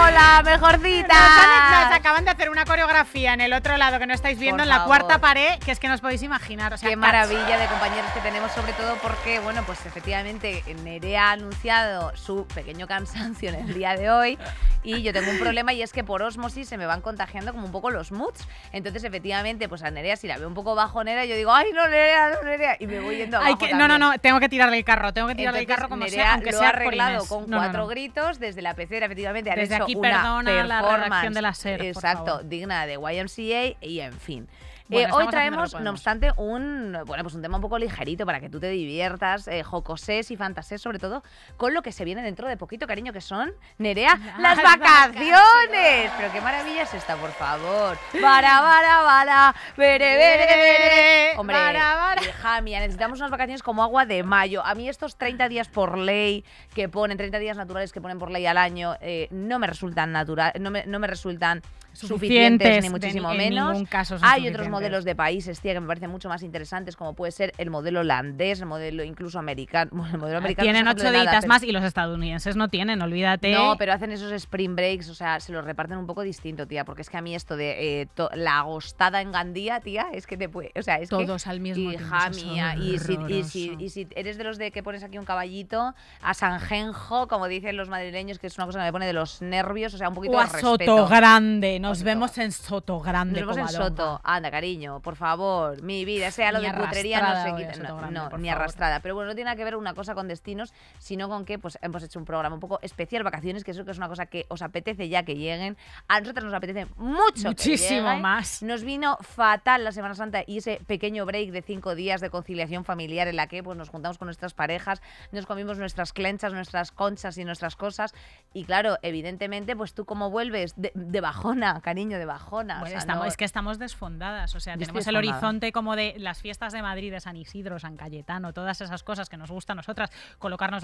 Hola, mejorcita. acaban de hacer una coreografía en el otro lado que no estáis viendo, en la cuarta pared, que es que no os podéis imaginar. Qué maravilla de compañeros que tenemos, sobre todo porque, bueno, pues efectivamente Nerea ha anunciado su pequeño cansancio en el día de hoy y yo tengo un problema y es que por osmosis se me van contagiando como un poco los moods. Entonces, efectivamente, pues a Nerea, si la veo un poco bajonera, yo digo, ay, no, Nerea, no, Nerea, y me voy yendo abajo No, no, no, tengo que tirarle el carro, tengo que tirarle el carro como Nerea sea, aunque lo sea ha arreglado con cuatro gritos desde la pecera, efectivamente, han Aquí una perdona la redacción de la SER, Exacto, por favor. digna de YMCA y en fin. Eh, hoy traemos, no obstante, un, bueno, pues un tema un poco ligerito para que tú te diviertas, eh, jocosés y fantasés, sobre todo con lo que se viene dentro de poquito, cariño, que son, Nerea, las vacaciones. Pero qué maravilla es esta, por favor. Para, para, para, bere, bere, bere. Hombre, para, para. Hija necesitamos unas vacaciones como agua de mayo. A mí estos 30 días por ley que ponen, 30 días naturales que ponen por ley al año, eh, no me resultan naturales, no me, no me resultan suficientes, ni muchísimo menos. Hay otros modelos de países, tía, que me parecen mucho más interesantes, como puede ser el modelo holandés, el modelo incluso americano. Eh, tienen ocho ditas más y los estadounidenses no tienen, olvídate. No, pero hacen esos spring breaks, o sea, se los reparten un poco distinto, tía, porque es que a mí esto de eh, la agostada en Gandía, tía, es que te puede, o sea, es todos que, al mismo hija Mía, y si, eres de los de que pones aquí un caballito a Sanjenjo, como dicen los madrileños, que es una cosa que me pone de los nervios, o sea, un poquito o a Soto Grande, ¿no? Nos vemos en Soto, grande. Nos vemos en Soto. Anda, cariño, por favor. Mi vida, sea lo de putrería, no se quita. No, no ni arrastrada. Pero bueno, no tiene que ver una cosa con destinos, sino con que pues, hemos hecho un programa un poco especial, vacaciones, que eso que es una cosa que os apetece ya que lleguen. A nosotros nos apetece mucho. Muchísimo más. Nos vino fatal la Semana Santa y ese pequeño break de cinco días de conciliación familiar en la que pues, nos juntamos con nuestras parejas, nos comimos nuestras clenchas, nuestras conchas y nuestras cosas. Y claro, evidentemente, pues tú como vuelves de bajona cariño, de bajona. Es que estamos desfondadas, o sea, tenemos el horizonte como de las fiestas de Madrid, de San Isidro, San Cayetano, todas esas cosas que nos gustan a nosotras, colocarnos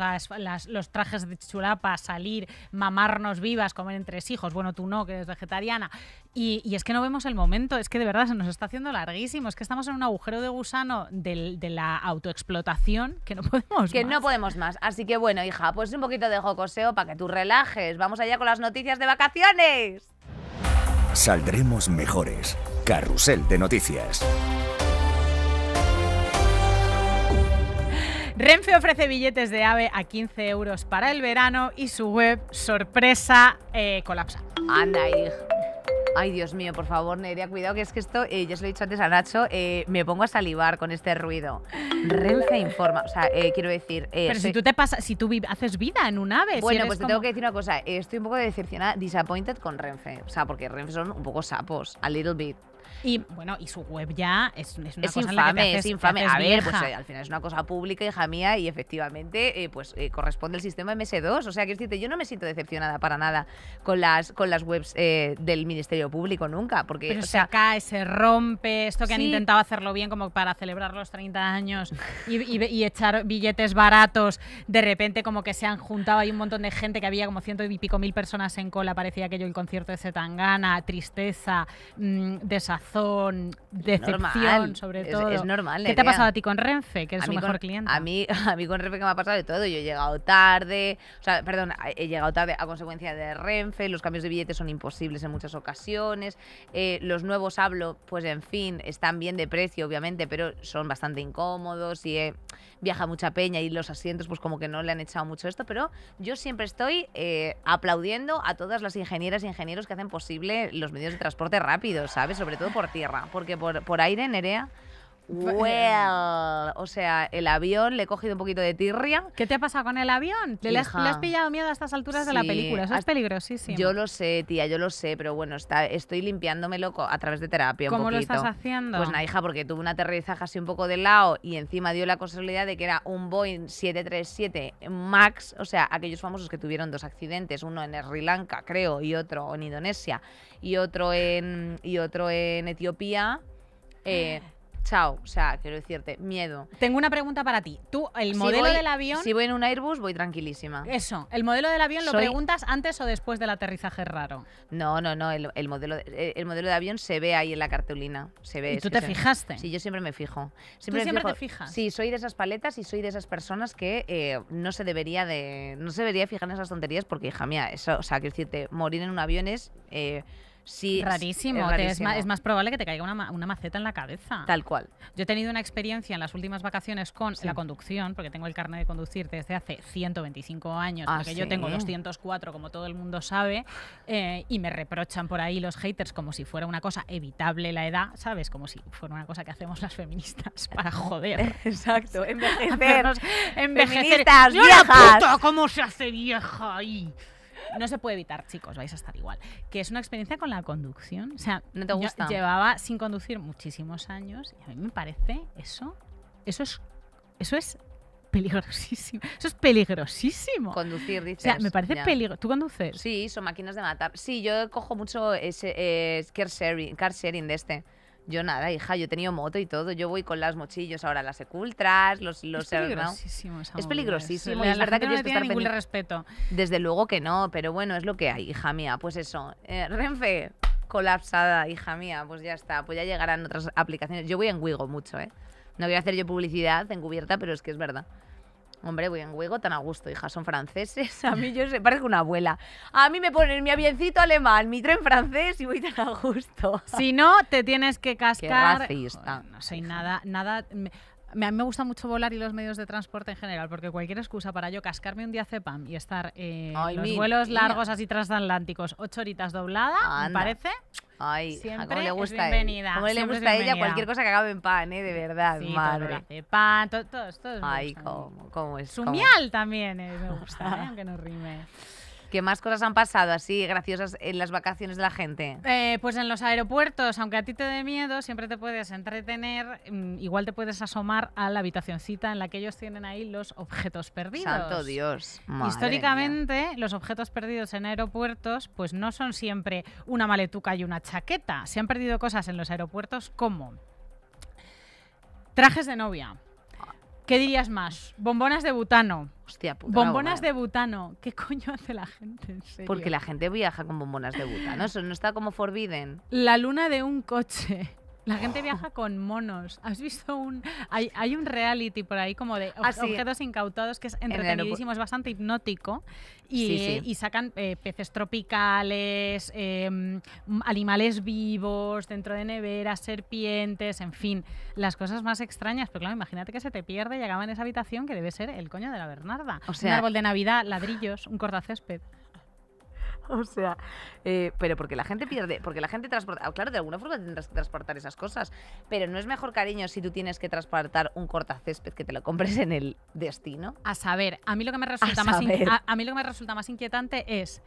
los trajes de chulapa, salir, mamarnos vivas, comer entre hijos, bueno, tú no, que eres vegetariana, y, es que no vemos el momento, es que de verdad se nos está haciendo larguísimo, es que estamos en un agujero de gusano de la autoexplotación que no podemos que no podemos más, así que bueno, hija, pues un poquito de jocoseo para que tú relajes, vamos allá con las noticias de vacaciones saldremos mejores. Carrusel de Noticias. Renfe ofrece billetes de AVE a 15 euros para el verano y su web, sorpresa, eh, colapsa. Anda, Ay, Dios mío, por favor, Nerea, cuidado, que es que esto, eh, ya lo he dicho antes a Nacho, eh, me pongo a salivar con este ruido. Renfe informa, o sea, eh, quiero decir... Pero si tú te pasas, si tú haces vida en un ave... Bueno, pues te tengo que decir una cosa, estoy un poco decepcionada, disappointed con Renfe, o sea, porque Renfe son un poco sapos, a little bit. Y bueno, y su web ya es, es una cosa infame, es infame. a ver, pues, eh, al final es una cosa pública, hija mía, y efectivamente, eh, pues eh, corresponde el sistema MS2. O sea, que decirte, yo no me siento decepcionada para nada con las con las webs del Ministerio Público nunca, porque Pero o se cae, se rompe, esto que han intentado hacerlo bien como para celebrar los 30 años y, echar billetes baratos, de repente como que se han juntado, hay un montón de gente que había como ciento y pico mil personas en cola, parecía que yo el concierto de Setangana, tristeza, mmm, desazón decepción, sobre todo. Es, normal. ¿Qué te ha pasado a ti con Renfe, que es su mejor cliente? A mí, con Renfe que me ha pasado de todo. Yo he llegado tarde, o sea, perdón, he llegado tarde a consecuencia de Renfe, los cambios de billetes son imposibles en muchas ocasiones, eh, los nuevos hablo, pues en fin, están bien de precio, obviamente, pero son bastante incómodos y... he viaja mucha peña y los asientos pues como que no le han echado mucho esto, pero yo siempre estoy eh, aplaudiendo a todas las ingenieras y e ingenieros que hacen posible los medios de transporte rápidos, ¿sabes? Sobre todo por tierra, porque por, por aire, Nerea... Well, o sea, el avión, le he cogido un poquito de tirria. ¿Qué te ha pasado con el avión? ¿Le, has, pillado miedo a estas alturas de la película, eso es peligrosísimo. Yo lo sé, tía, yo lo sé, pero bueno, está, estoy loco a través de terapia. ¿Cómo lo estás haciendo? Pues nada, hija, porque tuve un aterrizaje así un poco de lado y encima dio la casualidad de que era un Boeing 737 MAX, o sea, aquellos famosos que tuvieron dos accidentes, uno en Sri Lanka, creo, y otro en Indonesia, y otro en, y otro en Etiopía. Eh, chao. O sea, quiero decirte, miedo. Tengo una pregunta para ti. Tú, el modelo del avión. Si voy en un Airbus, voy tranquilísima. Eso, el modelo del avión lo preguntas antes o después del aterrizaje raro. No, no, no. El, modelo, eh, el, modelo de avión se ve ahí en la cartulina. Se ve. ¿Y tú te fijaste? Sí, yo siempre me fijo. Siempre ¿Tú siempre te fijas? Sí, soy de esas paletas y soy de esas personas que eh, no se debería de. No se debería fijar en esas tonterías porque, hija mía, eso, o sea, quiero decirte, morir en un avión es. Eh, Sí, rarísimo. Es, Es, más, probable que te caiga una, maceta en la cabeza. Tal cual. Yo he tenido una experiencia en las últimas vacaciones con la conducción, porque tengo el carnet de conducir desde hace 125 años, aunque ah, yo tengo 204, como todo el mundo sabe, eh, y me reprochan por ahí los haters como si fuera una cosa evitable la edad, ¿sabes? Como si fuera una cosa que hacemos las feministas para joder. Exacto, envejecer. envejecer. Feministas, viejas. Puta, ¿Cómo se hace vieja ahí? no se puede evitar, chicos, vais a estar igual. Que es una experiencia con la conducción. O sea, no te gusta. llevaba sin conducir muchísimos años y a mí me parece eso, eso es, eso es peligrosísimo. Eso es peligrosísimo. Conducir, dices. O sea, me parece peligroso. ¿Tú conduces? Sí, son máquinas de matar. Sí, yo cojo mucho ese, eh, car, sharing, car sharing de este. Yo nada, hija, yo he tenido moto y todo. Yo voy con las mochillos ahora, las secultras, los... los es eh, peligrosísimo. es ¿eh? peligrosísimo. es verdad que no tienes ningún respeto. Desde luego que no, pero bueno, es lo que hay, hija mía. Pues eso. Eh, Renfe, colapsada, hija mía. Pues ya está. Pues ya llegarán otras aplicaciones. Yo voy en Wigo mucho, ¿eh? No voy a hacer yo publicidad encubierta, pero es que es verdad. Hombre, voy en huevo tan a gusto, hija, son franceses. A mí yo se parece una abuela. A mí me ponen mi avioncito alemán, mi tren francés y voy tan a gusto. Si no, te tienes que cascar. Qué racista. no soy nada, nada a mí me gusta mucho volar y los medios de transporte en general, porque cualquier excusa para yo cascarme un día CEPAM y estar eh, los vuelos largos así transatlánticos, ocho horitas doblada, me parece. Ay, siempre ¿cómo le gusta, bienvenida, Como le gusta a ella cualquier cosa que acabe en pan, eh? De verdad, madre. de pan, todos, todos. Ay, cómo, es. Sumial también eh, me gusta, eh, aunque no rime. ¿Qué más cosas han pasado así graciosas en las vacaciones de la gente? Eh, pues en los aeropuertos, aunque a ti te dé miedo, siempre te puedes entretener, mm, igual te puedes asomar a la habitacioncita en la que ellos tienen ahí los objetos perdidos. Santo Dios. Históricamente, los objetos perdidos en aeropuertos, pues no son siempre una maletuca y una chaqueta. Se han perdido cosas en los aeropuertos como trajes de novia. ¿Qué dirías más? Bombonas de butano, Hostia puta. Bombonas de butano. ¿Qué coño hace la gente? En serio? Porque la gente viaja con bombonas de butano. Eso no está como forbidden. La luna de un coche. La gente viaja con monos. ¿Has visto un...? Hay, hay un reality por ahí como de ah, objetos incautados que es entretenidísimo, es bastante hipnótico. Y, sacan eh, peces tropicales, em, animales vivos dentro de neveras, serpientes, en fin, las cosas más extrañas. Pero claro, imagínate que se te pierde y acaba en esa habitación que debe ser el coño de la Bernarda. O sea, un árbol de Navidad, ladrillos, un césped. o sea, eh, pero porque la gente pierde, porque la gente transporta, ah, claro, de alguna forma tendrás que transportar esas cosas, pero no es mejor cariño si tú tienes que transportar un cortacésped que te lo compres en el destino. A saber, a mí lo que me resulta, más, a, mí lo que me resulta más inquietante es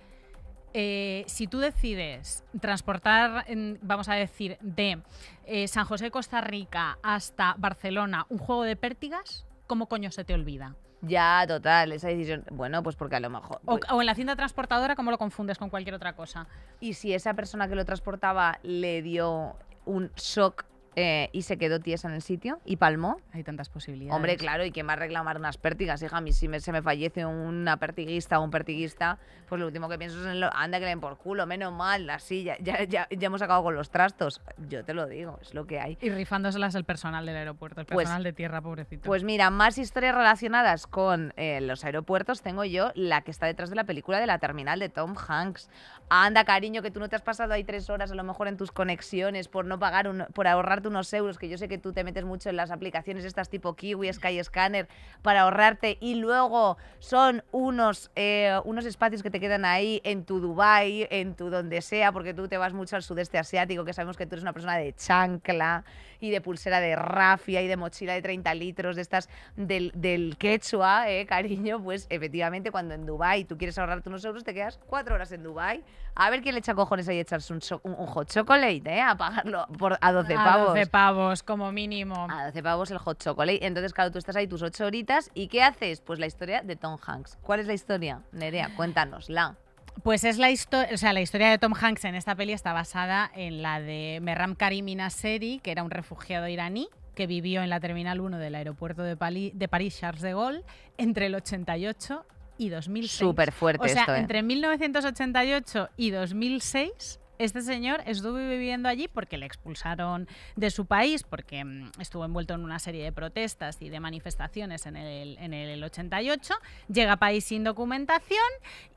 eh, si tú decides transportar, vamos a decir, de eh, San José, de Costa Rica hasta Barcelona un juego de pértigas, ¿cómo coño se te olvida? Ya, total, esa decisión. Bueno, pues porque a lo mejor. O, en la cinta transportadora, ¿cómo lo confundes con cualquier otra cosa? Y si esa persona que lo transportaba le dio un shock eh, y se quedó tiesa en el sitio y palmó. Hay tantas posibilidades. Hombre, claro, y que más reclamar unas pértigas, hija, a mí si se me fallece una pertiguista o un pertiguista, pues lo último que pienso es en lo, anda que le den por culo, menos mal, así, ya, ya, ya, hemos acabado con los trastos. Yo te lo digo, es lo que hay. Y rifándoselas el personal del aeropuerto, el pues personal de tierra, pobrecito. Pues mira, más historias relacionadas con eh, los aeropuertos tengo yo la que está detrás de la película de la terminal de Tom Hanks. Anda, cariño, que tú no te has pasado ahí tres horas a lo mejor en tus conexiones por no pagar, por ahorrar unos euros, que yo sé que tú te metes mucho en las aplicaciones estas tipo Kiwi, Sky Scanner, para ahorrarte y luego son unos, eh, unos espacios que te quedan ahí en tu Dubai, en tu donde sea, porque tú te vas mucho al sudeste asiático, que sabemos que tú eres una persona de chancla, y de pulsera de rafia y de mochila de 30 litros, de estas del, quechua, ¿eh, cariño, pues efectivamente cuando en Dubai tú quieres ahorrarte unos euros, te quedas cuatro horas en Dubai. A ver quién le echa cojones ahí echarse un, hot chocolate, ¿eh? A pagarlo por, a 12 pavos. A 12 pavos, como mínimo. A 12 pavos el hot chocolate. Entonces, claro, tú estás ahí tus ocho horitas y ¿qué haces? Pues la historia de Tom Hanks. ¿Cuál es la historia? Nerea, cuéntanosla. Pues es la, historia, o sea, la historia de Tom Hanks en esta peli está basada en la de Merram Karim Inaseri, que era un refugiado iraní que vivió en la Terminal 1 del aeropuerto de, París Charles de Gaulle entre el 88 y 2006. Súper fuerte. O sea, ¿eh? entre 1988 y 2006 este señor estuvo viviendo allí porque le expulsaron de su país, porque mm, estuvo envuelto en una serie de protestas y de manifestaciones en el, 88, llega a país sin documentación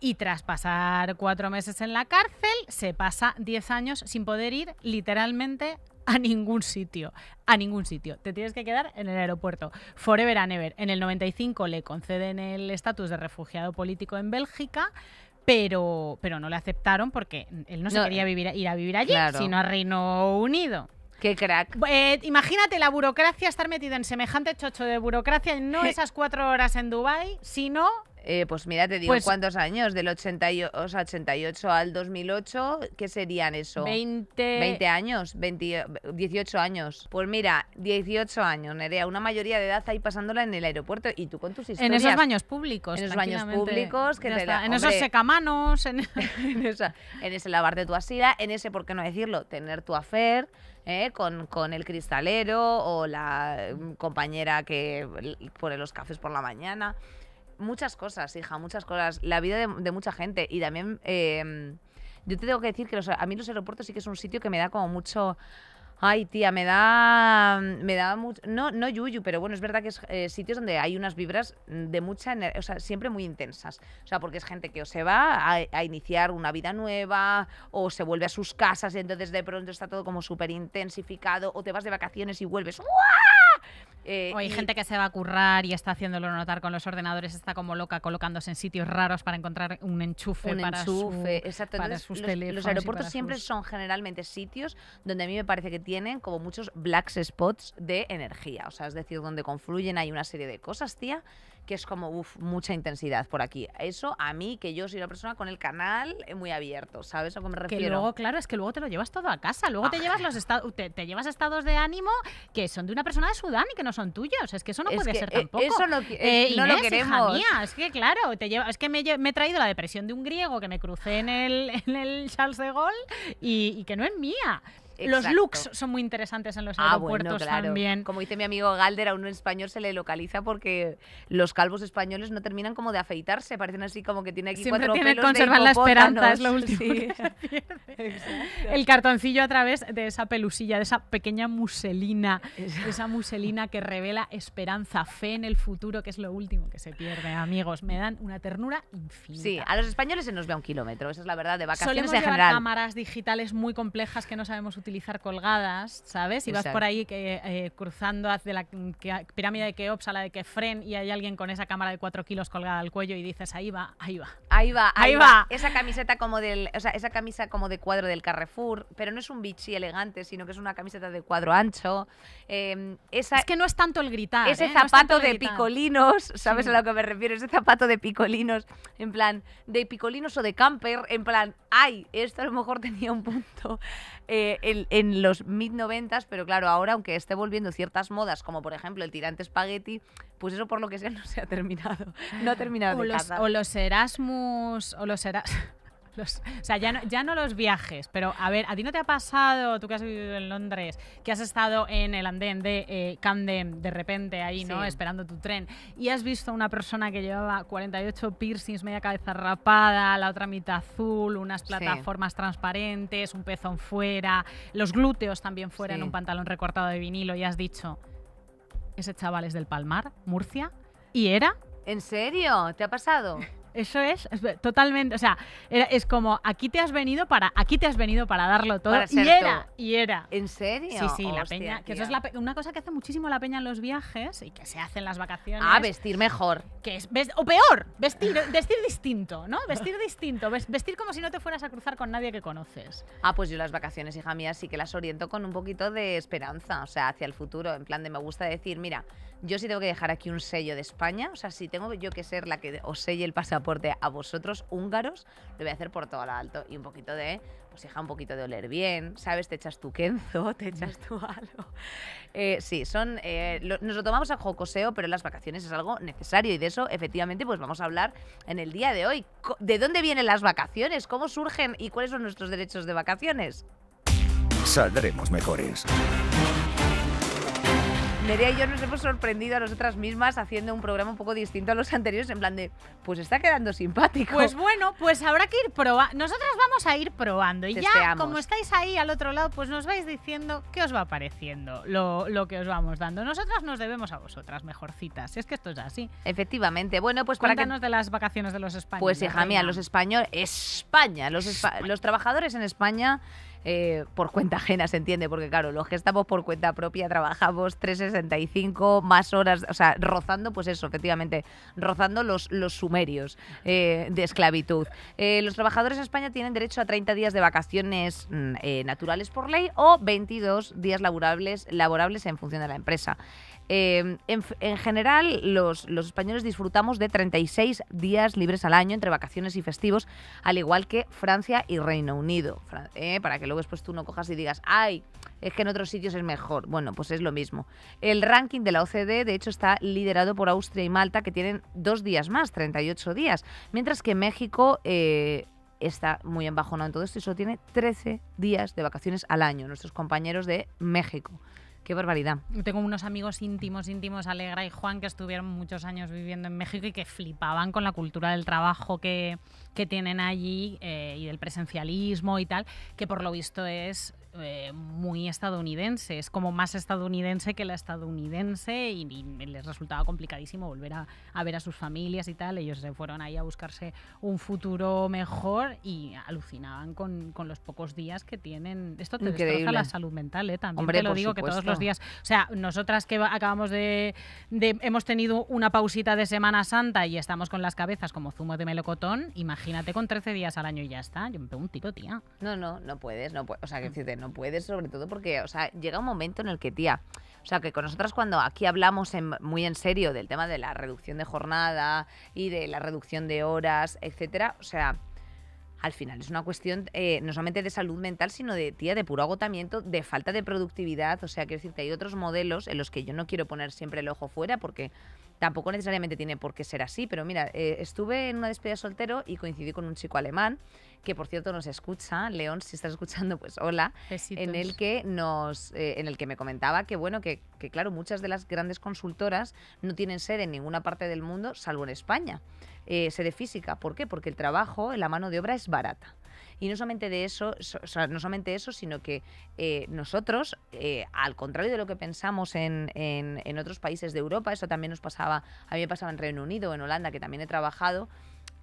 y tras pasar cuatro meses en la cárcel, se pasa diez años sin poder ir literalmente a ningún sitio, a ningún sitio. Te tienes que quedar en el aeropuerto. Forever and ever. En el 95 le conceden el estatus de refugiado político en Bélgica, pero, no le aceptaron porque él no, se quería vivir, ir a vivir allí, sino a Reino Unido. Qué crack. Eh, imagínate la burocracia, estar metido en semejante chocho de burocracia, no esas cuatro horas en Dubai, sino eh, pues mira, te digo pues cuántos años, del 88, al 2008, ¿qué serían eso? 20... años, 18 años. Pues mira, 18 años, Nerea, una mayoría de edad ahí pasándola en el aeropuerto y tú con tus historias. En esos baños públicos. En esos baños públicos. en esos secamanos. En... ese lavarte tu asida, en ese, ¿por qué no decirlo? Tener tu afer. Eh, con, con, el cristalero o la mm, compañera que pone los cafés por la mañana muchas cosas, hija, muchas cosas. La vida de, mucha gente. Y también, em, yo te tengo que decir que a mí los aeropuertos sí que es un sitio que me da como mucho... Ay, tía, me da. Me da mucho. No, no yuyu, pero bueno, es verdad que es eh, sitios donde hay unas vibras de mucha energía, o sea, siempre muy intensas. O sea, porque es gente que o se va a, iniciar una vida nueva, o se vuelve a sus casas y entonces de pronto está todo como súper intensificado, o te vas de vacaciones y vuelves. ¡Uah! Eh, o hay gente que se va a currar y está haciéndolo notar con los ordenadores, está como loca colocándose en sitios raros para encontrar un enchufe, para, sus los, teléfonos. Los aeropuertos siempre son generalmente sitios donde a mí me parece que tienen como muchos black spots de energía, o sea, es decir, donde confluyen hay una serie de cosas, tía, que es como, mucha intensidad por aquí. Eso a mí, que yo soy una persona con el canal eh, muy abierto, ¿sabes a qué me refiero? Que luego, claro, es que luego te lo llevas todo a casa, luego te ah. llevas los estados, te, llevas estados de ánimo que son de una persona de Sudán y que no son tuyos, es que eso no puede ser eh, tampoco. Eso que, eh, no lo queremos. mía, es que claro, te lleva, es que me, he traído la depresión de un griego que me crucé en el, en el Charles de Gaulle y, y que no es mía. Los looks son muy interesantes en los ah, aeropuertos también. Como dice mi amigo Galder, a un español se le localiza porque los calvos españoles no terminan como de afeitarse, parecen así como que tiene aquí Siempre cuatro tiene, pelos conservan la esperanza, es lo último se El cartoncillo a través de esa pelusilla, de esa pequeña muselina, de esa muselina que revela esperanza, fe en el futuro, que es lo último que se pierde, amigos. Me dan una ternura infinita. Sí, a los españoles se nos ve a un kilómetro, esa es la verdad, de vacaciones Solemos llevar cámaras digitales muy complejas que no sabemos utilizar colgadas, ¿sabes? Y vas por ahí que, eh, cruzando hacia la pirámide de Keops a la de Kefren y hay alguien con esa cámara de 4 kilos colgada al cuello y dices, ahí va, ahí va. Ahí va, ahí, va. Esa camiseta como del, o sea, esa camisa como de cuadro del Carrefour, pero no es un bichi elegante, sino que es una camiseta de cuadro ancho. Em, esa, es que no es tanto el gritar. Ese ¿eh? zapato de picolinos, ¿sabes a lo que me refiero? Ese zapato de picolinos, en plan, de picolinos o de camper, en plan, ay, esto a lo mejor tenía un punto eh, en, los mid-90s, pero claro, ahora, aunque esté volviendo ciertas modas, como por ejemplo el tirante espagueti, pues eso por lo que sea no se ha terminado. No ha terminado de O los Erasmus, o los Erasmus o sea, ya no, ya no los viajes, pero a ver, ¿a ti no te ha pasado, tú que has vivido en Londres, que has estado en el andén de eh, Camden de repente ahí, ¿no? Esperando tu tren y has visto una persona que llevaba 48 piercings, media cabeza rapada, la otra mitad azul, unas plataformas transparentes, un pezón fuera, los glúteos también fuera en un pantalón recortado de vinilo y has dicho, ese chaval es del Palmar, Murcia, y era... ¿En serio? ¿Te ha pasado? Eso es, totalmente, o sea, es como aquí te has venido para, aquí te has venido para darlo todo. y era, y era. ¿En serio? Sí, sí, la peña. Que eso es una cosa que hace muchísimo la peña en los viajes y que se hacen las vacaciones. Ah, vestir mejor. Que es, o peor, vestir, vestir distinto, ¿no? Vestir distinto, vestir como si no te fueras a cruzar con nadie que conoces. Ah, pues yo las vacaciones, hija mía, sí que las oriento con un poquito de esperanza, o sea, hacia el futuro, en plan de me gusta decir, mira, yo sí tengo que dejar aquí un sello de España, o sea, si tengo yo que ser la que os selle el pasaporte a vosotros húngaros, lo voy a hacer por todo lo alto y un poquito de, pues hija, un poquito de oler bien, ¿sabes? Te echas tu kenzo, te echas tu algo. Eh, sí, son, eh, nos lo tomamos a jocoseo, pero las vacaciones es algo necesario y de eso efectivamente pues vamos a hablar en el día de hoy. ¿De dónde vienen las vacaciones? ¿Cómo surgen y cuáles son nuestros derechos de vacaciones? Saldremos mejores y yo nos hemos sorprendido a nosotras mismas haciendo un programa un poco distinto a los anteriores, en plan de, pues está quedando simpático. Pues bueno, pues habrá que ir probando. Nosotras vamos a ir probando. Y ya, como estáis ahí al otro lado, pues nos vais diciendo qué os va pareciendo lo, que os vamos dando. Nosotras nos debemos a vosotras, mejorcitas. Es que esto es así. Efectivamente. Bueno, pues para Cuéntanos de las vacaciones de los españoles. Pues hija mía, los españoles... España, los, los trabajadores en España... Eh, por cuenta ajena, se entiende, porque claro, los que estamos por cuenta propia trabajamos 365 más horas, o sea, rozando, pues eso, efectivamente, rozando los, los sumerios eh, de esclavitud. Eh, los trabajadores en España tienen derecho a 30 días de vacaciones mm, naturales por ley o 22 días laborables, laborables en función de la empresa. Em, en, general, los, españoles disfrutamos de 36 días libres al año entre vacaciones y festivos, al igual que Francia y Reino Unido. Eh, para que luego después tú no cojas y digas, ay, es que en otros sitios es mejor. Bueno, pues es lo mismo. El ranking de la OCDE, de hecho, está liderado por Austria y Malta, que tienen dos días más, 38 días, mientras que México... Eh, está muy embajonado en todo esto y solo tiene 13 días de vacaciones al año, nuestros compañeros de México. Qué barbaridad. Tengo unos amigos íntimos, íntimos, Alegra y Juan, que estuvieron muchos años viviendo en México y que flipaban con la cultura del trabajo que, que tienen allí eh, y del presencialismo y tal, que por lo visto es eh, muy estadounidense, es como más estadounidense que la estadounidense y, les resultaba complicadísimo volver a, ver a sus familias y tal, ellos se fueron ahí a buscarse un futuro mejor y alucinaban con, los pocos días que tienen. Esto te destroza la salud mental, ¿eh? también te lo digo que todos los días, o sea, nosotras que acabamos de, hemos tenido una pausita de Semana Santa y estamos con las cabezas como zumo de melocotón, imagínate con 13 días al año y ya está, yo me pego un tiro, tía. No, no, no puedes, no puedes, o sea, que si no puedes, sobre todo porque, o sea, llega un momento en el que, tía, o sea, que con nosotras cuando aquí hablamos muy en serio del tema de la reducción de jornada y de la reducción de horas, etcétera, o sea, al final es una cuestión eh, no solamente de salud mental, sino de, tía, de puro agotamiento, de falta de productividad. O sea, quiero decir que hay otros modelos en los que yo no quiero poner siempre el ojo fuera porque Tampoco necesariamente tiene por qué ser así, pero mira, eh, estuve en una despedida soltero y coincidí con un chico alemán, que por cierto nos escucha, León, si estás escuchando, pues hola, en el que nos, eh, en el que me comentaba que bueno, que, claro, muchas de las grandes consultoras no tienen sede en ninguna parte del mundo, salvo en España. Eh, sede física. ¿Por qué? Porque el trabajo en la mano de obra es barata. Y no solamente de eso, no solamente eso, sino que eh, nosotros, eh, al contrario de lo que pensamos en, en, otros países de Europa, eso también nos pasaba, a mí me pasaba en Reino Unido, en Holanda, que también he trabajado,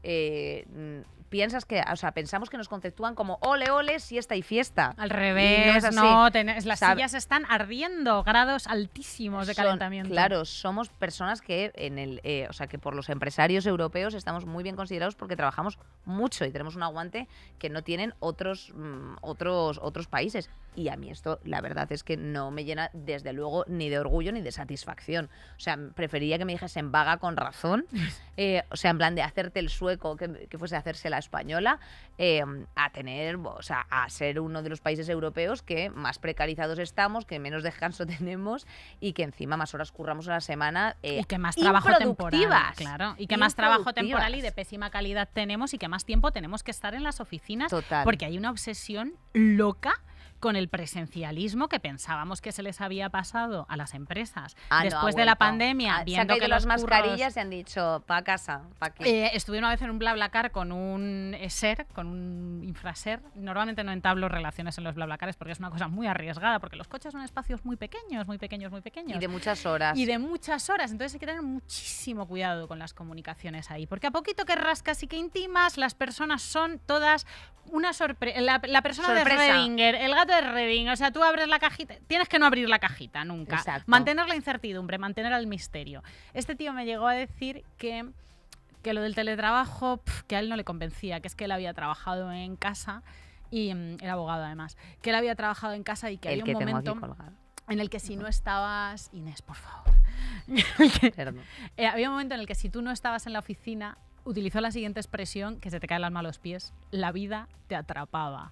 eh, mm, piensas que, o sea, pensamos que nos conceptúan como ole, ole, siesta y fiesta. Al revés, no, las sillas están ardiendo, grados altísimos de calentamiento. claro, somos personas que en el, eh, o sea, que por los empresarios europeos estamos muy bien considerados porque trabajamos mucho y tenemos un aguante que no tienen otros, mm, otros, otros países y a mí esto la verdad es que no me llena desde luego ni de orgullo ni de satisfacción. O sea, prefería que me dijesen vaga con razón, eh, o sea, en plan de hacerte el sueco, que, que fuese hacerse la española, em, a tener, o sea, a ser uno de los países europeos que más precarizados estamos, que menos descanso tenemos y que encima más horas curramos a la semana. Eh, y que más trabajo temporal. Claro, y que más trabajo temporal y de pésima calidad tenemos y que más tiempo tenemos que estar en las oficinas. Porque hay una obsesión loca con el presencialismo que pensábamos que se les había pasado a las empresas ah, después de la pandemia. Ah, viendo que las mascarillas se han dicho para casa. Pa aquí. Eh, estuve una vez en un BlaBlaCar con un eh, ser, con un infraser. Normalmente no entablo relaciones en los BlaBlaCares porque es una cosa muy arriesgada, porque los coches son espacios muy pequeños, muy pequeños, muy pequeños. Y de muchas horas. Y de muchas horas. Entonces hay que tener muchísimo cuidado con las comunicaciones ahí, porque a poquito que rascas y que intimas, las personas son todas una sorpresa. La, persona de Redinger, el gato de revin, o sea, tú abres la cajita, tienes que no abrir la cajita nunca. Mantener la incertidumbre, mantener el misterio. Este tío me llegó a decir que, que lo del teletrabajo, que a él no le convencía, que es que él había trabajado en casa y mm, era abogado además, que él había trabajado en casa y que había un momento en el que si no estabas, Inés, por favor, eh, había un momento en el que si tú no estabas en la oficina, utilizó la siguiente expresión que se te cae el alma pies, la vida te atrapaba,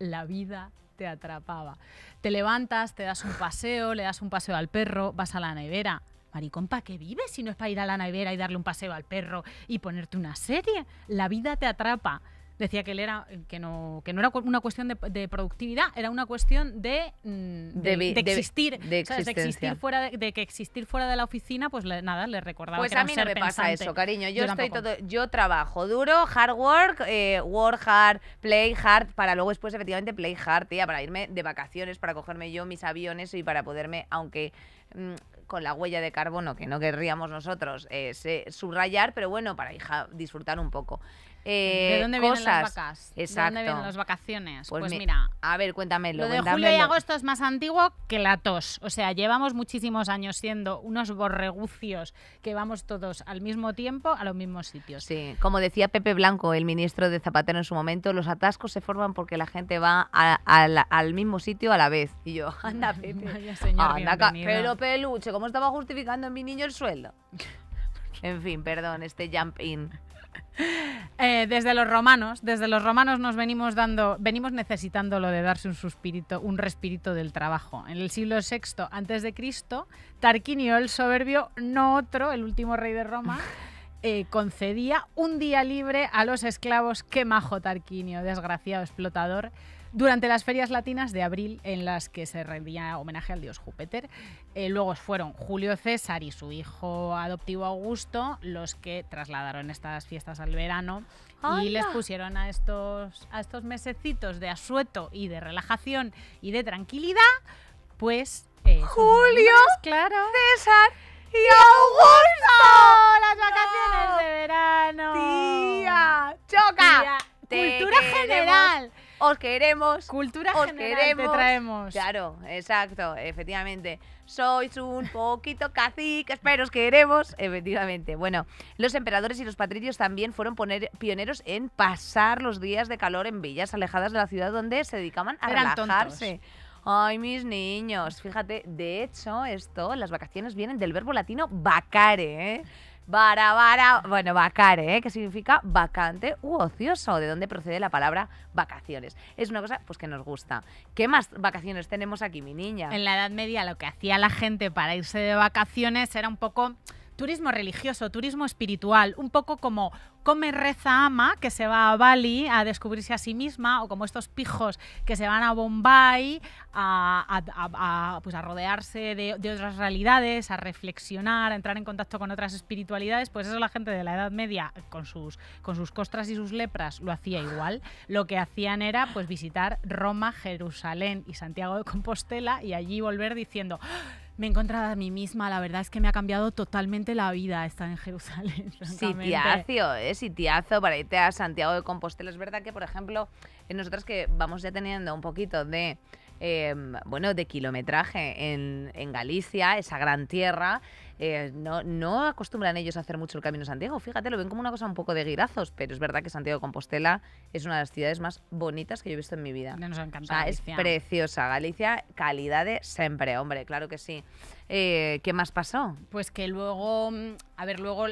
la vida te atrapaba. Te levantas, te das un paseo, le das un paseo al perro, vas a la nevera. maricompa qué vives si no es para ir a la nevera y darle un paseo al perro y ponerte una serie? La vida te atrapa decía que él era que no que no era una cuestión de, productividad era una cuestión de, mm, de, de existir de, existir fuera de, que existir fuera de la oficina pues nada le recordaba pues a mí no me pasa eso cariño yo, estoy todo, yo trabajo duro hard work eh, work hard play hard para luego después efectivamente play hard tía para irme de vacaciones para cogerme yo mis aviones y para poderme aunque mm, con la huella de carbono que no querríamos nosotros eh, subrayar, pero bueno, para disfrutar un poco. Eh, ¿De dónde vienen las vacas? Exacto. ¿De dónde vienen las vacaciones? Pues, pues mira. A ver, cuéntamelo. Lo de julio y agosto es más antiguo que la tos. O sea, llevamos muchísimos años siendo unos borregucios que vamos todos al mismo tiempo a los mismos sitios. Sí, como decía Pepe Blanco, el ministro de Zapatero en su momento, los atascos se forman porque la gente va al mismo sitio a la vez. Y yo, anda, Pepe. señor, anda acá. Pero peluche, ¿cómo estaba justificando mi niño el sueldo? En fin, perdón, este jump in. Eh, desde los romanos, desde los romanos nos venimos dando, venimos necesitando lo de darse un suspirito, un respirito del trabajo. En el siglo VI antes de Cristo, Tarquinio el soberbio, no otro, el último rey de Roma. Eh, concedía un día libre a los esclavos. Qué majo Tarquinio, desgraciado explotador durante las ferias latinas de abril en las que se rendía homenaje al dios Júpiter. Eh, luego fueron Julio César y su hijo adoptivo Augusto los que trasladaron estas fiestas al verano y les pusieron a estos, a estos mesecitos de asueto y de relajación y de tranquilidad, pues... Eh, Julio, claro. César y Augusto. Las vacaciones de verano. Tía, choca. Cultura general os queremos. Cultura os queremos. traemos. Claro, exacto, efectivamente. Sois un poquito caciques, pero os queremos. Efectivamente. Bueno, los emperadores y los patricios también fueron pioneros en pasar los días de calor en villas alejadas de la ciudad donde se dedicaban a relajarse. Ay, mis niños. Fíjate, de hecho, esto, las vacaciones vienen del verbo latino vacare, ¿eh? Vara, vara, bueno, vacare, ¿eh? que significa vacante u ocioso, de dónde procede la palabra vacaciones. Es una cosa pues que nos gusta. ¿Qué más vacaciones tenemos aquí, mi niña? En la Edad Media lo que hacía la gente para irse de vacaciones era un poco turismo religioso, turismo espiritual, un poco como come, reza, ama, que se va a Bali a descubrirse a sí misma, o como estos pijos que se van a Bombay a, pues a rodearse de, otras realidades, a reflexionar, a entrar en contacto con otras espiritualidades, pues eso la gente de la Edad Media, con sus, con sus costras y sus lepras, lo hacía igual. Lo que hacían era pues visitar Roma, Jerusalén y Santiago de Compostela y allí volver diciendo me he encontrado a mí misma, la verdad es que me ha cambiado totalmente la vida estar en Jerusalén. Sitiazo, ¿eh? sitiazo para irte a Santiago de Compostela. Es verdad que, por ejemplo, eh, nosotras que vamos ya teniendo un poquito de, eh, bueno, de kilometraje en Galicia, esa gran tierra, eh, no, no acostumbran ellos a hacer mucho el Camino de Santiago. Fíjate, lo ven como una cosa un poco de guirazos pero es verdad que Santiago de Compostela es una de las ciudades más bonitas que yo he visto en mi vida. Nos O es preciosa. Galicia, calidad de siempre, hombre, claro que sí. Eh, ¿Qué más pasó? Pues que luego, mm, a ver, luego,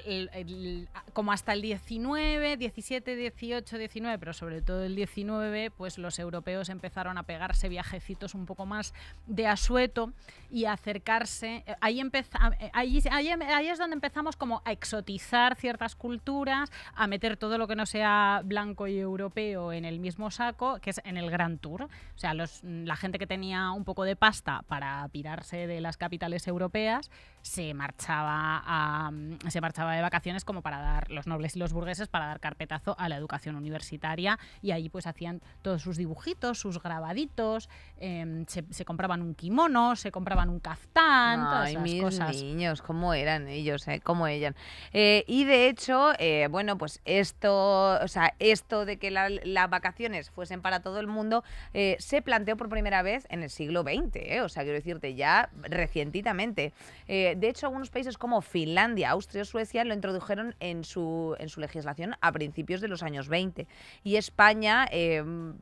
como hasta el 19, 17, 18, 19, pero sobre todo el 19, pues los europeos empezaron a pegarse viajecitos un poco más de asueto y a acercarse. Eh, eh, ahí, es donde empezamos como a exotizar ciertas culturas, a meter todo lo que no sea blanco y europeo en el mismo saco, que es en el Gran Tour. O sea, mm, la gente que tenía un poco de pasta para pirarse de las capitales europeas se marchaba, se marchaba de vacaciones como para dar, los nobles y los burgueses, para dar carpetazo a la educación universitaria y allí pues hacían todos sus dibujitos, sus grabaditos, em, se, compraban un kimono, se compraban un caftán, todas esas mis niños, cómo eran ellos, eh, cómo ellas. Eh, y de hecho, eh, bueno, pues esto, o sea, esto de que las vacaciones fuesen para todo el mundo se planteó por primera vez en el siglo XX, o sea, quiero decirte, ya recientitamente de hecho, algunos países como Finlandia, Austria o Suecia lo introdujeron en su, en su legislación a principios de los años 20. Y España em,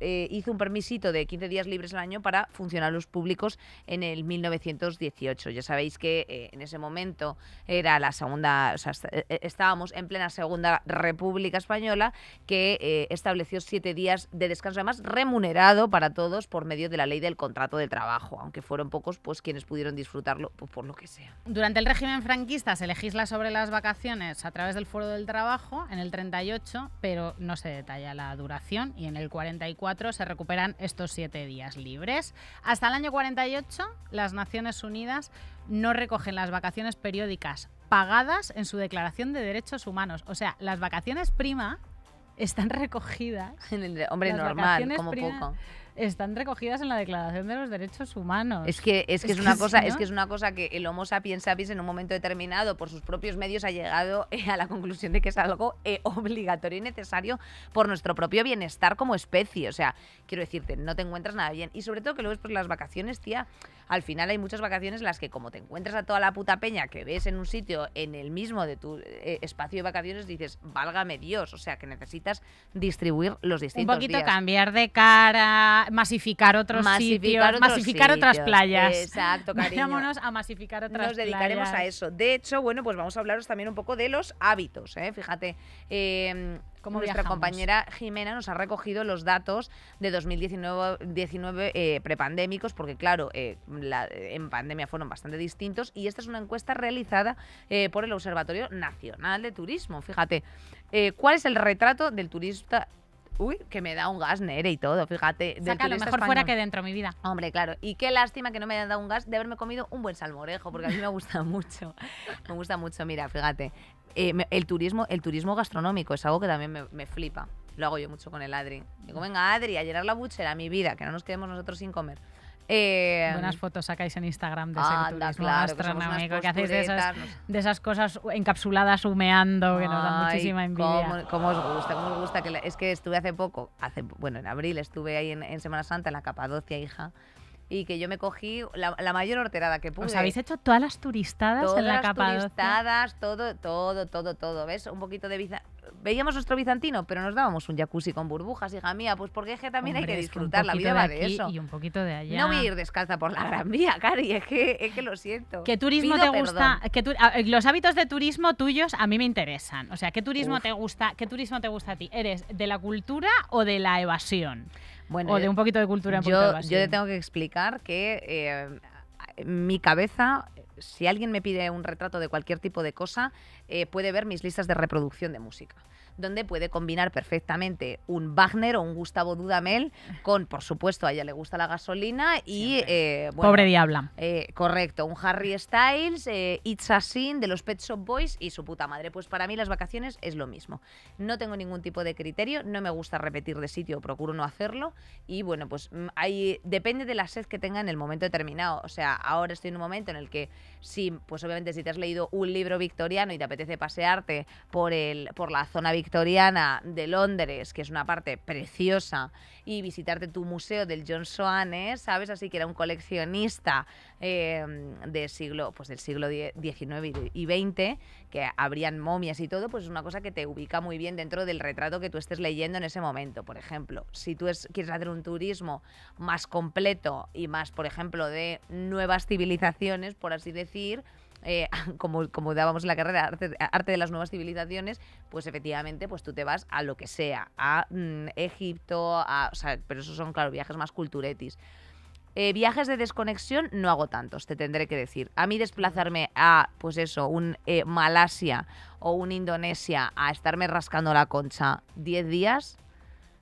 eh, hizo un permisito de 15 días libres al año para funcionarios públicos en el 1918. Ya sabéis que eh, en ese momento era la segunda, eh, estábamos en plena Segunda República Española que estableció siete días de descanso, además remunerado para todos por medio de la ley del contrato de trabajo, aunque fueron pocos pues quienes pudieron disfrutarlo pues, por lo que sea. Durante el régimen franquista se legisla sobre las vacaciones a través del Foro del Trabajo en el 38, pero no se detalla la duración y en el 44 se recuperan estos siete días libres. Hasta el año 48, las Naciones Unidas no recogen las vacaciones periódicas pagadas en su Declaración de Derechos Humanos. O sea, las vacaciones prima están recogidas. hombre, normal, como poco están recogidas en la Declaración de los Derechos Humanos. Es que es, que es, una cosa, es que es una cosa que el Homo sapiens sapiens en un momento determinado por sus propios medios ha llegado eh, a la conclusión de que es algo eh, obligatorio y necesario por nuestro propio bienestar como especie. O sea, quiero decirte, no te encuentras nada bien y sobre todo que luego es por las vacaciones, tía. Al final hay muchas vacaciones en las que como te encuentras a toda la puta peña que ves en un sitio en el mismo de tu eh, espacio de vacaciones dices, válgame Dios, o sea, que necesitas distribuir los distintos Un poquito cambiar de cara, masificar otros sitios, masificar otras playas. Exacto, cariño. Vámonos a masificar otras Nos dedicaremos a eso. De hecho, bueno, pues vamos a hablaros también un poco de los hábitos, ¿eh? Fíjate, em, como nuestra compañera Jimena nos ha recogido los datos de 2019 eh, prepandémicos, porque claro, eh, en pandemia fueron bastante distintos, y esta es una encuesta realizada por el Observatorio Nacional de Turismo. Fíjate, ¿cuál es el retrato del turista Uy, que me da un gas, Nere, y todo, fíjate. Saca lo mejor fuera que dentro, mi vida. Hombre, claro. Y qué lástima que no me hayan dado un gas de haberme comido un buen salmorejo, porque a mí me gusta mucho. Me gusta mucho, mira, fíjate. Eh, el, turismo, el turismo gastronómico es algo que también me, me flipa. Lo hago yo mucho con el Adri. Digo, venga, Adri, a llenar la buchera, mi vida, que no nos quedemos nosotros sin comer. Eh, Buenas fotos sacáis en Instagram de turismo que, hacéis de esas, cosas encapsuladas humeando, que nos da muchísima envidia. Cómo, os gusta, cómo os gusta. Que es que estuve hace poco, hace, bueno, en abril estuve ahí en, Semana Santa, en la Capadocia, hija y que yo me cogí la, mayor horterada que pude. Os habéis hecho todas las turistadas en la Todas las turistadas, todo, todo, todo, todo. ¿Ves? Un poquito de biza veíamos nuestro bizantino, pero nos dábamos un jacuzzi con burbujas, hija mía, pues porque es que también hay que disfrutar, la vida de eso. Y un poquito de allá. No voy a ir descalza por la Gran Vía, Cari, es que, lo siento. ¿Qué turismo te gusta? Eh, los hábitos de turismo tuyos a mí me interesan. O sea, ¿qué turismo te gusta? ¿Qué turismo te gusta a ti? ¿Eres de la cultura o de la evasión? Bueno, o de un poquito de cultura. Un poquito de evasión. yo te tengo que explicar que eh, mi cabeza si alguien me pide un retrato de cualquier tipo de cosa, eh, puede ver mis listas de reproducción de música donde puede combinar perfectamente un Wagner o un Gustavo Dudamel con, por supuesto, a ella le gusta la gasolina y... Eh, Pobre diabla. Eh, correcto, un Harry Styles, eh, It's a Sin de los Pet Shop Boys y su puta madre. Pues para mí las vacaciones es lo mismo. No tengo ningún tipo de criterio, no me gusta repetir de sitio, procuro no hacerlo y bueno, pues mm, ahí depende de la sed que tenga en el momento determinado. O sea, ahora estoy en un momento en el que sí, pues obviamente si te has leído un libro victoriano y te apetece pasearte por, el, por la zona victoriana, victoriana de Londres, que es una parte preciosa, y visitarte tu museo del John Soane, ¿sabes? Así que era un coleccionista em, siglo, pues del siglo XIX y XX, que habrían momias y todo, pues es una cosa que te ubica muy bien dentro del retrato que tú estés leyendo en ese momento. Por ejemplo, si tú quieres hacer un turismo más completo y más, por ejemplo, de nuevas civilizaciones, por así decir, eh, como, como dábamos en la carrera, arte, de las nuevas civilizaciones, pues efectivamente pues tú te vas a lo que sea, a mm, Egipto, a, o sea, pero esos son, claro, viajes más culturetis. Eh, viajes de desconexión no hago tantos, te tendré que decir. A mí desplazarme a, pues eso, un eh, Malasia o un Indonesia a estarme rascando la concha 10 días,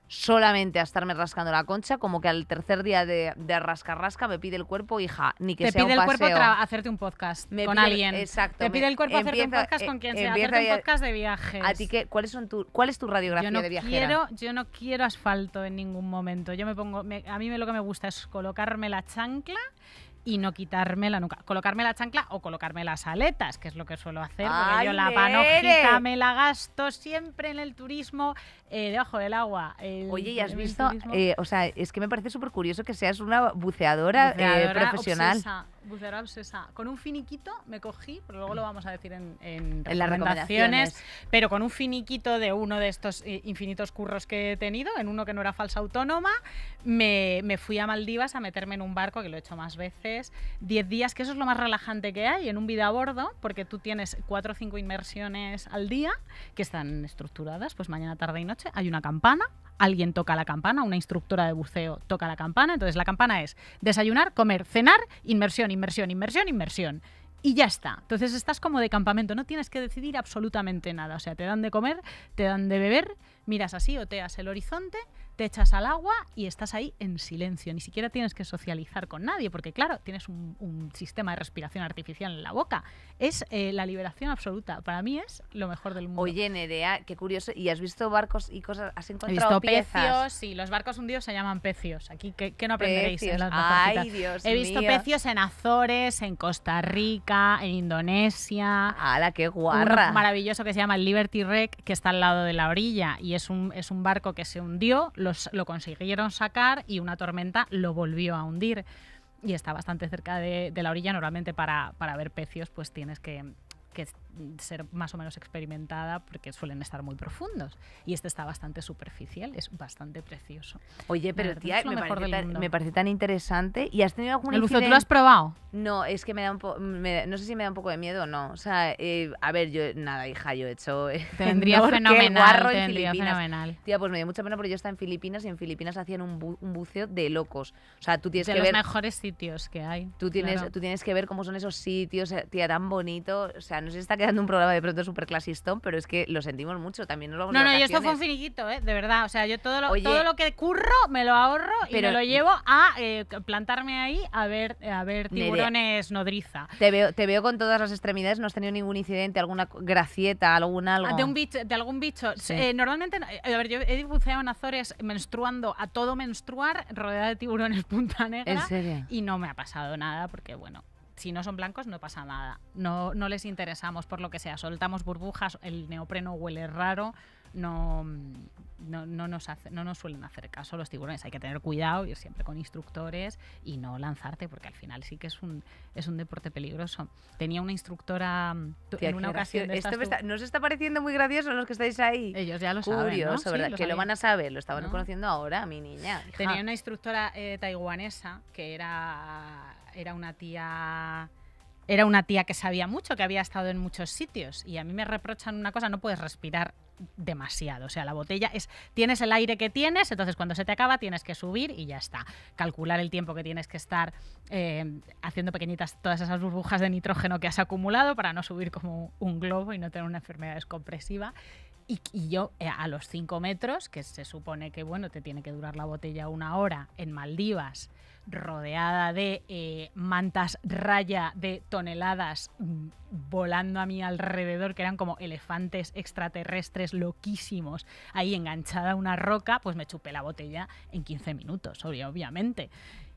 solamente a estarme rascando la concha, como que al tercer día de, de rasca rasca me pide el cuerpo, hija, ni que Te pide el cuerpo hacerte un podcast con alguien. Eh, exacto, Te pide el cuerpo hacerte un podcast con quien sea, hacerte un podcast de viajes. A ti qué, tu, cuál es tu radiografía de viaje yo no quiero asfalto en ningún momento. Yo me pongo, a mí lo que me gusta es colocarme la chancla y no quitarme nunca. Colocarme la chancla o colocarme las aletas, que es lo que suelo hacer, porque yo la panojita me la gasto siempre en el turismo eh, debajo del agua. Oye, ¿y has visto? Eh, o sea, es que me parece súper curioso que seas una buceadora, eh, profesional. Con un finiquito me cogí, pero luego lo vamos a decir en, las recomendaciones, pero con un finiquito de uno de estos eh, infinitos curros que he tenido, en uno que no era falsa autónoma, me, me fui a Maldivas a meterme en un barco, que lo he hecho más veces, 10 días, que eso es lo más relajante que hay en un vida a bordo, porque tú tienes 4 o 5 inmersiones al día que están estructuradas, pues mañana, tarde y noche. Hay una campana, alguien toca la campana, una instructora de buceo toca la campana. Entonces la campana es desayunar, comer, cenar, inmersión, inmersión, inmersión, inmersión. Y ya está. Entonces estás como de campamento, no tienes que decidir absolutamente nada. O sea, te dan de comer, te dan de beber, miras así, oteas el horizonte te echas al agua y estás ahí en silencio, ni siquiera tienes que socializar con nadie, porque claro, tienes un, sistema de respiración artificial en la boca. Es eh, la liberación absoluta, para mí es lo mejor del mundo. Oye, Nerea, qué curioso, ¿y has visto barcos y cosas? ¿Has encontrado He visto pecios? Sí, los barcos hundidos se llaman pecios, aquí que, no aprenderéis las Ay, Dios He visto pecios en Azores, en Costa Rica, en Indonesia. ¡Hala, qué guarra! Un maravilloso que se llama el Liberty Wreck, que está al lado de la orilla, y es un, es un barco que se hundió, lo consiguieron sacar y una tormenta lo volvió a hundir. Y está bastante cerca de, la orilla. Normalmente para, ver pecios pues tienes que ser más o menos experimentada porque suelen estar muy profundos. Y este está bastante superficial, es bastante precioso. Oye, pero tía, me parece, tan, me parece, tan, interesante. ¿Y has tenido alguna Luzo, ¿tú lo has probado? No, es que me da un no sé si me da un poco de miedo o no. O sea, eh, a ver, yo, nada, hija, yo he hecho... Eh, tendría barro fenomenal, Tía, pues me dio mucha pena porque yo estaba en Filipinas y en Filipinas hacían un, buceo de locos. O sea, tú tienes que ver... los mejores sitios que hay. Tú tienes, tú tienes que ver cómo son esos sitios, eh, tía, tan bonito. O sea, no sé si quedando un programa de pronto súper clasistón, pero es que lo sentimos mucho. También No, no, yo esto fue un finiquito, ¿eh? De verdad. O sea, yo todo lo, que curro me lo ahorro y me lo llevo a eh, plantarme ahí a ver, a ver tiburones nodriza. Te veo, te veo con todas las extremidades. ¿No has tenido ningún incidente, alguna gracieta, algún algo? Ah, de, algún bicho. Eh, normalmente, a ver, yo he dibujado en Azores menstruando a todo menstruar, rodeada de tiburones punta negra. ¿En serio? Y no me ha pasado nada porque, bueno, si no son blancos no pasa nada, no, no les interesamos por lo que sea, soltamos burbujas, el neopreno huele raro, Mm, no, no, nos no nos suelen hacer caso los tiburones. Hay que tener cuidado, ir siempre con instructores y no lanzarte, porque al final sí que es un, es un deporte peligroso. Tenía una instructora mm, en una ocasión. está, nos está pareciendo muy gracioso los que estáis ahí. Ellos ya lo saben. Lo que lo van a saber, lo estaban conociendo ahora, mi niña. Tenía una instructora eh, taiwanesa que era, era una tía era una tía que sabía mucho, que había estado en muchos sitios. Y a mí me reprochan una cosa, no puedes respirar demasiado. O sea, la botella es, tienes el aire que tienes, entonces cuando se te acaba tienes que subir y ya está. Calcular el tiempo que tienes que estar eh, haciendo pequeñitas todas esas burbujas de nitrógeno que has acumulado para no subir como un globo y no tener una enfermedad descompresiva. Y, yo eh, a los 5 metros, que se supone que bueno, te tiene que durar la botella una hora en Maldivas rodeada de eh, mantas raya de toneladas mm, volando a mi alrededor, que eran como elefantes extraterrestres loquísimos, ahí enganchada a una roca, pues me chupé la botella en 15 minutos, obviamente.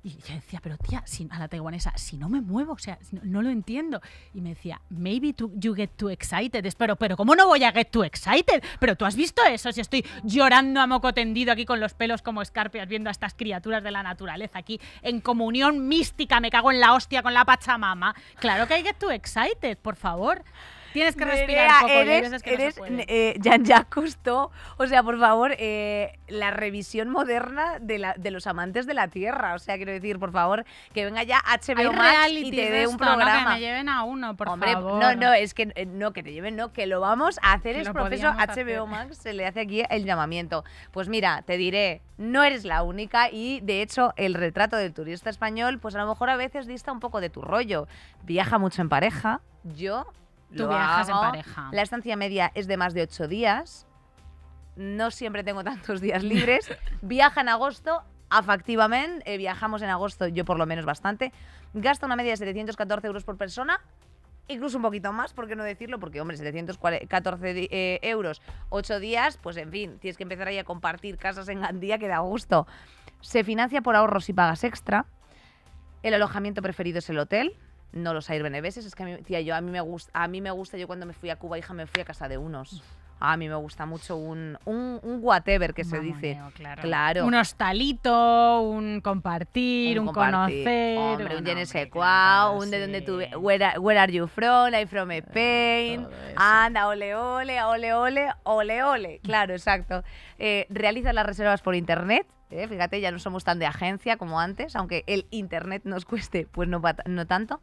Y yo decía, pero tía, si, a la taiwanesa, si no me muevo, o sea, no, lo entiendo. Y me decía, maybe you get too excited. Pero, pero, ¿cómo no voy a get too excited? Pero tú has visto eso, si estoy llorando a moco tendido aquí con los pelos como escarpias, viendo a estas criaturas de la naturaleza aquí, en comunión mística, me cago en la hostia con la Pachamama. Claro que hay get too excited, por favor. Tienes que respirar un poco. Eres, eres eh, O sea, por favor, eh, la revisión moderna de, la, de los amantes de la Tierra. O sea, quiero decir, por favor, que venga ya HBO Max y te dé un programa. No, me lleven a uno, por No, no, es que eh, no, que te lleven, no, que lo vamos a hacer. Es profesor HBO Max, se le hace aquí el llamamiento. Pues mira, te diré, no eres la única y de hecho el retrato del turista español, pues a lo mejor a veces dista un poco de tu rollo. Viaja mucho en pareja. Yo Tú viajas en pareja. La estancia media es de más de ocho días. No siempre tengo tantos días libres. Viaja en agosto, afectivamente. Eh, viajamos en agosto, yo por lo menos bastante. Gasta una media de 714 euros por persona. Incluso un poquito más, ¿por qué no decirlo? Porque, hombre, 714 eh, euros, 8 días, pues en fin, tienes que empezar ahí a compartir casas en Gandía que da gusto. Se financia por ahorros y pagas extra. El alojamiento preferido es el hotel no los air beneveses. Es que, a mí, tía, yo, a, mí me gusta, a mí me gusta, yo cuando me fui a Cuba, hija, me fui a casa de unos. A mí me gusta mucho un, un, un whatever que se dice. Claro. Un hostalito, un compartir, un, conocer. un je sé un de donde tú. Where, are you from? I'm from Spain. Eh, Anda, ole, ole, ole, ole, ole, ole. Claro, exacto. Eh, realiza las reservas por internet. ¿eh? fíjate, ya no somos tan de agencia como antes, aunque el Internet nos cueste, pues no, no tanto.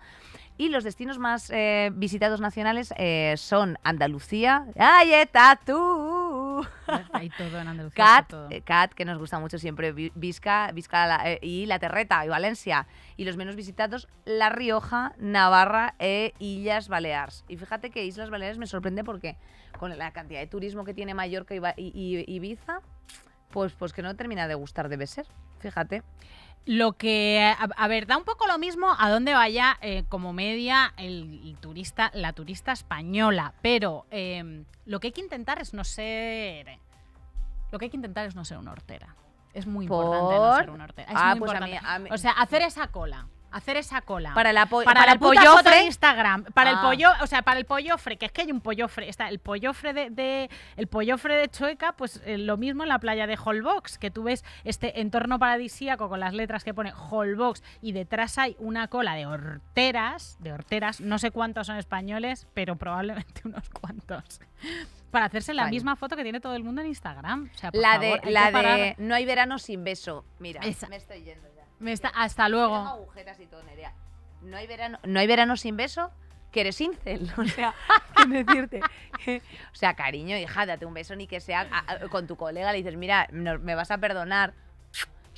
Y los destinos más eh, visitados nacionales eh, son Andalucía. ¡Ay, está tú! Hay todo en Andalucía. Cat, Cat, que nos gusta mucho siempre, Vizca, Vizca y La Terreta, y Valencia. Y los menos visitados, La Rioja, Navarra e Islas Baleares. Y fíjate que Islas Baleares me sorprende porque con la cantidad de turismo que tiene Mallorca y Ibiza pues, pues, que no termina de gustar debe ser, fíjate. Lo que, a, ver, da un poco lo mismo a dónde vaya eh, como media el, turista, la turista española, pero em, lo que hay que intentar es no ser, lo que hay que intentar es no ser una hortera. Es muy importante no ser una hortera. Es ah, muy pues importante. O sea, hacer esa cola hacer esa cola. Para, el para, para el pollofre de Instagram, para el ah. pollo, o sea, para el pollofre, que es que hay un pollofre, está el pollofre de, el pollofre de Chueca, pues eh, lo mismo en la playa de Holbox, que tú ves este entorno paradisíaco con las letras que pone Holbox y detrás hay una cola de horteras, de horteras, no sé cuántos son españoles, pero probablemente unos cuantos. Para hacerse la misma foto que tiene todo el mundo en Instagram. la de, la de no hay verano sin beso. Mira, me estoy yendo hasta luego. No hay verano, sin beso, que eres incel. O sea, decirte. o sea, cariño, hija, date un beso ni que sea con tu colega. Le dices, mira, me vas a perdonar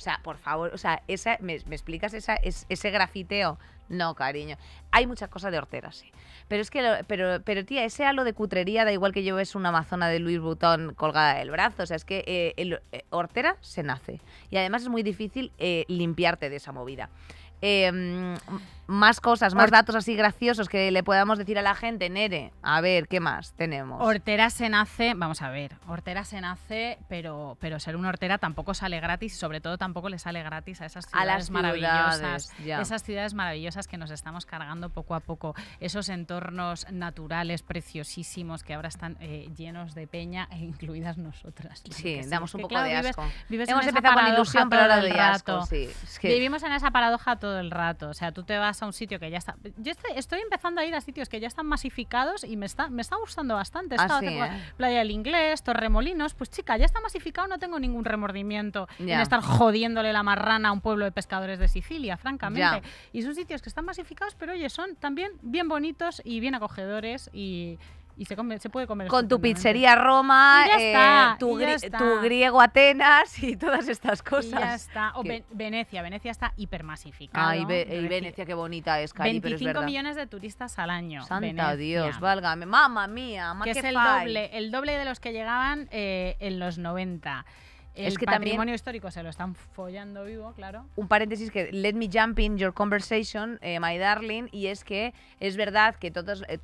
o sea, por favor, o sea, esa, ¿me, explicas ese grafiteo? No, cariño. Hay muchas cosas de hortera, sí. Pero es que, pero, pero tía, ese halo de cutrería da igual que lleves una amazona de Louis Vuitton colgada del brazo. O sea, es que eh, el, eh, hortera se nace. Y además es muy difícil eh, limpiarte de esa movida. Em, más cosas, más datos así graciosos que le podamos decir a la gente, Nere. A ver, ¿qué más tenemos? Hortera se nace, vamos a ver, Hortera se nace, pero, pero ser una hortera tampoco sale gratis sobre todo tampoco le sale gratis a esas ciudades, maravillosas. Esas ciudades maravillosas que nos estamos cargando poco a poco, esos entornos naturales preciosísimos que ahora están eh, llenos de peña, e incluidas nosotras. Sí, damos un poco de asco. Hemos empezado con ilusión, pero ahora de asco. Vivimos en esa paradoja todos el rato. O sea, tú te vas a un sitio que ya está. Yo estoy, empezando a ir a sitios que ya están masificados y me está, me está gustando bastante. Ah, eh? Playa del Inglés, Torremolinos. Pues chica, ya está masificado, no tengo ningún remordimiento en estar jodiéndole la marrana a un pueblo de pescadores de Sicilia, francamente. Y son sitios que están masificados, pero oye, son también bien bonitos y bien acogedores y y se, puede comer. Con tu pizzería Roma, eh, tu, tu, griego Atenas y todas estas cosas. Y ya está. O Venecia, Venecia está hipermasificada. y, Venecia, qué bonita es, 25 millones de turistas al año. Santa Dios, válgame. Mamma mía, que, es el doble, el doble de los que llegaban eh, en los 90 es que patrimonio histórico se lo están follando vivo, claro. Un paréntesis que let me jump in your conversation, eh, my darling, y es que es verdad que todas, eh,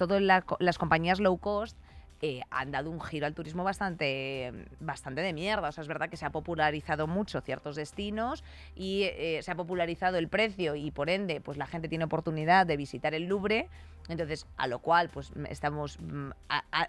las compañías low cost eh, han dado un giro al turismo bastante, bastante de mierda. O sea, es verdad que se ha popularizado mucho ciertos destinos y se ha popularizado el precio y por ende, pues la gente tiene oportunidad de visitar el Louvre entonces, a lo cual, pues mm, estamos mm,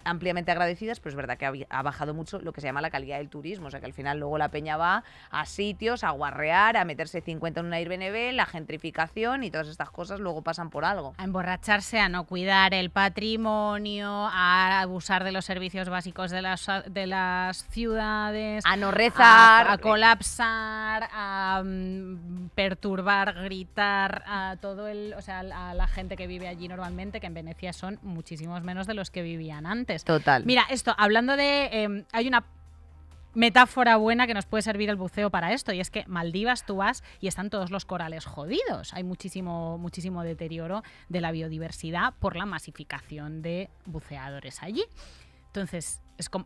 ampliamente agradecidas, pero es verdad que ha, bajado mucho lo que se llama la calidad del turismo. O sea, que al final luego la peña va a sitios, a guarrear, a meterse 50 en una Airbnb, la gentrificación y todas estas cosas luego pasan por algo. A emborracharse, a no cuidar el patrimonio, a abusar de los servicios básicos de las, de las ciudades. A no rezar. A, colapsar, a mm, perturbar, gritar, a todo el. O sea, a la gente que vive allí normalmente que en Venecia son muchísimos menos de los que vivían antes. Total. Mira, esto, hablando de... Em, hay una metáfora buena que nos puede servir el buceo para esto, y es que Maldivas tú vas y están todos los corales jodidos. Hay muchísimo, muchísimo deterioro de la biodiversidad por la masificación de buceadores allí. Entonces,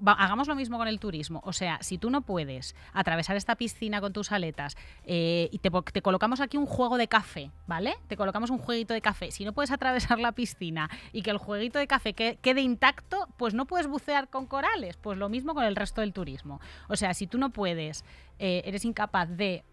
hagamos lo mismo con el turismo. O sea, si tú no puedes atravesar esta piscina con tus aletas eh, y te, colocamos aquí un juego de café, ¿vale? Te colocamos un jueguito de café. Si no puedes atravesar la piscina y que el jueguito de café quede intacto, pues no puedes bucear con corales. Pues lo mismo con el resto del turismo. O sea, si tú no puedes, eh, eres incapaz de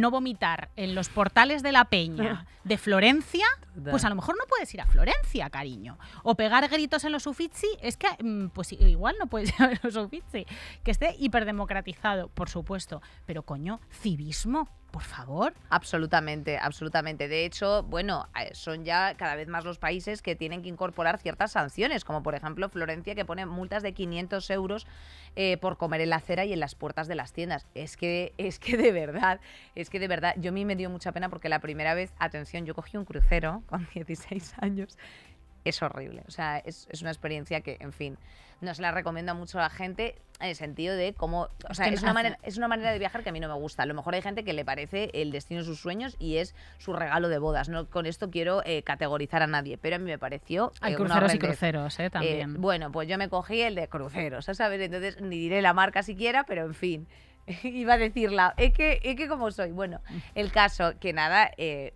no vomitar en los portales de la peña de Florencia, pues a lo mejor no puedes ir a Florencia, cariño. O pegar gritos en los Uffizi, es que mm, pues igual no puedes ir a los Uffizi. Que esté hiperdemocratizado, por supuesto. Pero coño, civismo por favor. Absolutamente, absolutamente. De hecho, bueno, eh, son ya cada vez más los países que tienen que incorporar ciertas sanciones, como por ejemplo Florencia, que pone multas de 500 euros eh, por comer en la acera y en las puertas de las tiendas. Es que, es que de verdad, es que de verdad, yo a mí me dio mucha pena porque la primera vez, atención, yo cogí un crucero con 16 años es horrible. O sea, es, es, una experiencia que, en fin, no se la recomiendo mucho a la gente en el sentido de cómo. O sea, es una, manera, es una manera de viajar que a mí no me gusta. A lo mejor hay gente que le parece el destino de sus sueños y es su regalo de bodas. No con esto quiero eh, categorizar a nadie, pero a mí me pareció. Eh, hay cruceros y cruceros, eh, ¿eh? También. bueno, pues yo me cogí el de cruceros, ¿sabes? Entonces ni diré la marca siquiera, pero en fin iba a decirla, es que, es que como soy. Bueno, el caso, que nada,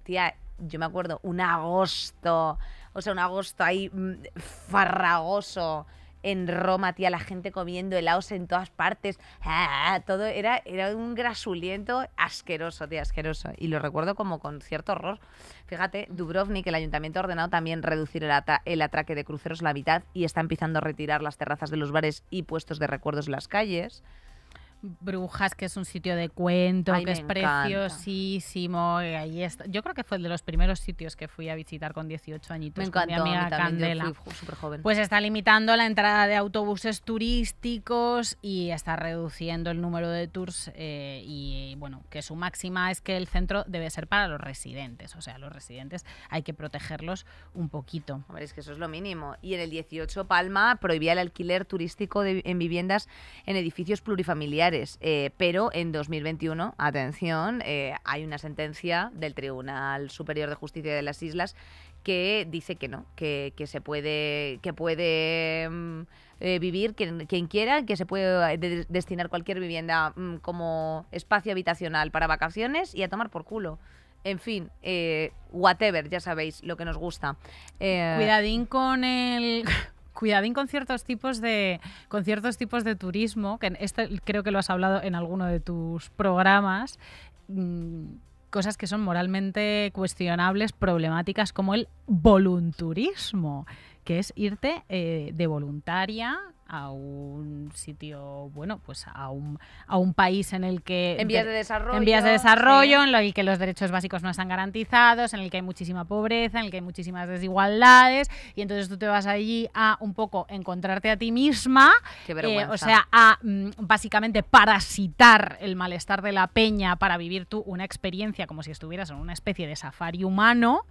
tía, yo me acuerdo, un agosto o sea, un agosto ahí mm, farragoso en Roma, tía, la gente comiendo helados en todas partes. Ah, ah, ah, todo era, era un grasuliento asqueroso, tía, asqueroso. Y lo recuerdo como con cierto horror. Fíjate, Dubrovnik, el ayuntamiento ha ordenado también reducir el, atraque de cruceros la mitad y está empezando a retirar las terrazas de los bares y puestos de recuerdos en las calles. Brujas, que es un sitio de cuento, que es preciosísimo. ahí está. Yo creo que fue de los primeros sitios que fui a visitar con 18 añitos. Me encantó, con mi amiga Candela. Yo super joven. Pues está limitando la entrada de autobuses turísticos y está reduciendo el número de tours. Eh, y bueno, que su máxima es que el centro debe ser para los residentes. O sea, los residentes hay que protegerlos un poquito. Hombre, es que eso es lo mínimo. Y en el 18, Palma prohibía el alquiler turístico de, en viviendas en edificios plurifamiliares eh, pero en 2021, atención, eh, hay una sentencia del Tribunal Superior de Justicia de las Islas que dice que no, que, se puede, que puede mm, eh, vivir quien, quien, quiera, que se puede destinar cualquier vivienda mm, como espacio habitacional para vacaciones y a tomar por culo. En fin, whatever, ya sabéis lo que nos gusta. Cuidadín con el cuidado con ciertos tipos de con ciertos tipos de turismo, que este, creo que lo has hablado en alguno de tus programas, mm, cosas que son moralmente cuestionables, problemáticas, como el volunturismo, que es irte eh, de voluntaria a un sitio, bueno, pues a un, a un país en el que... En vías de desarrollo. En vías de desarrollo, en el que los derechos básicos no están garantizados, en el que hay muchísima pobreza, en el que hay muchísimas desigualdades, y entonces tú te vas allí a un poco encontrarte a ti misma, eh, o sea, a mm, básicamente parasitar el malestar de la peña para vivir tú una experiencia como si estuvieras en una especie de safari humano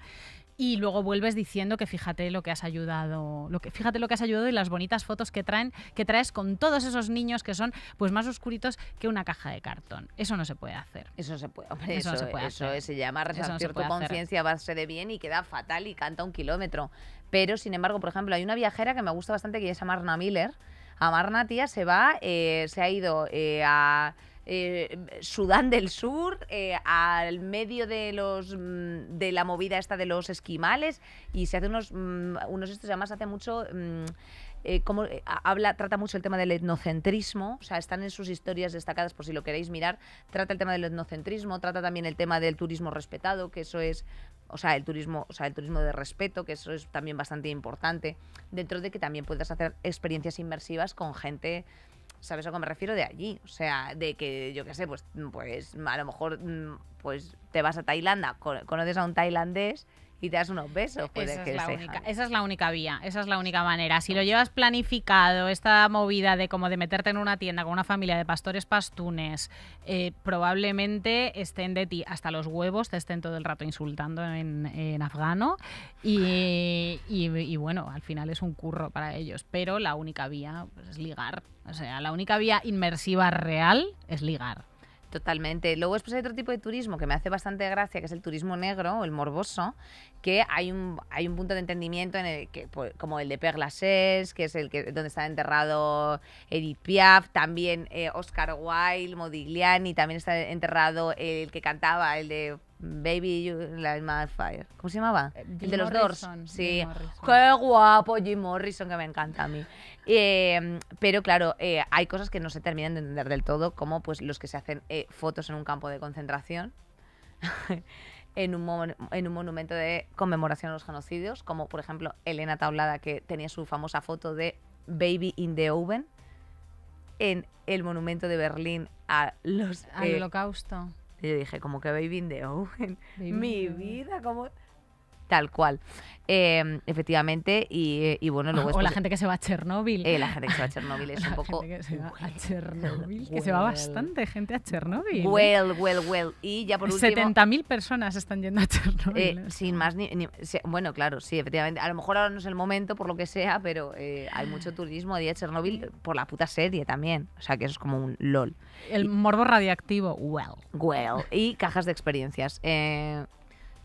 y luego vuelves diciendo que fíjate lo que has ayudado, lo que, fíjate lo que has ayudado y las bonitas fotos que traen, que traes con todos esos niños que son pues más oscuritos que una caja de cartón. Eso no se puede hacer. Eso se puede, eso, se, puede eso se llama resarcir tu conciencia a base de bien y queda fatal y canta un kilómetro. Pero sin embargo, por ejemplo, hay una viajera que me gusta bastante que es Amarna Miller. Amarna tía se va, eh, se ha ido eh, a eh, Sudán del Sur, eh, al medio de los mm, de la movida esta de los esquimales y se hace unos mm, unos estos además hace mucho mm, eh, habla, trata mucho el tema del etnocentrismo, o sea, están en sus historias destacadas por si lo queréis mirar, trata el tema del etnocentrismo, trata también el tema del turismo respetado, que eso es, o sea, el turismo, o sea, el turismo de respeto, que eso es también bastante importante, dentro de que también puedas hacer experiencias inmersivas con gente ¿sabes a qué me refiero? De allí, o sea, de que yo qué sé, pues, pues a lo mejor mm, pues te vas a Tailandia, conoces a un tailandés y te das unos besos. puede esa, es la única, esa es la única vía, esa es la única manera. Si lo llevas planificado, esta movida de como de meterte en una tienda con una familia de pastores pastunes, eh, probablemente estén de ti hasta los huevos, te estén todo el rato insultando en, afgano y, bueno, al final es un curro para ellos. Pero la única vía pues, es ligar. O sea, la única vía inmersiva real es ligar. Totalmente. Luego después hay otro tipo de turismo que me hace bastante gracia, que es el turismo negro el morboso, que hay un, hay un punto de entendimiento en el que, pues, como el de Père Lachaise, que es el que donde está enterrado Edith Piaf, también eh, Oscar Wilde, Modigliani, también está enterrado el que cantaba, el de Baby, you light my fire. ¿Cómo se llamaba? Eh, el de los Doors. Sí. Qué guapo Jim Morrison, que me encanta a mí. Eh, pero claro, eh, hay cosas que no se terminan de entender del todo, como pues los que se hacen fotos en un campo de concentración. en un, monumento de conmemoración a los genocidios, como por ejemplo Elena Taulada, que tenía su famosa foto de Baby in the Oven en el monumento de Berlín a los, al holocausto. Y yo dije, como que Baby in the Oven. mi vida, como Tal cual. Em, efectivamente, eh, y, bueno, luego... O eh, la gente que se va a Chernóbil. la gente que se va a Chernóbil es un poco... que se va a Chernóbil, que se va bastante gente a Chernóbil. ¿eh? Well, well, well. Y ya por último... 70.000 personas están yendo a Chernóbil. sin más ni, Bueno, claro, sí, efectivamente. A lo mejor ahora no es el momento, por lo que sea, pero hay mucho turismo de Chernóbil por la puta serie también. O sea, que eso es como un LOL. El morbo radiactivo, well. Well. Y cajas de experiencias.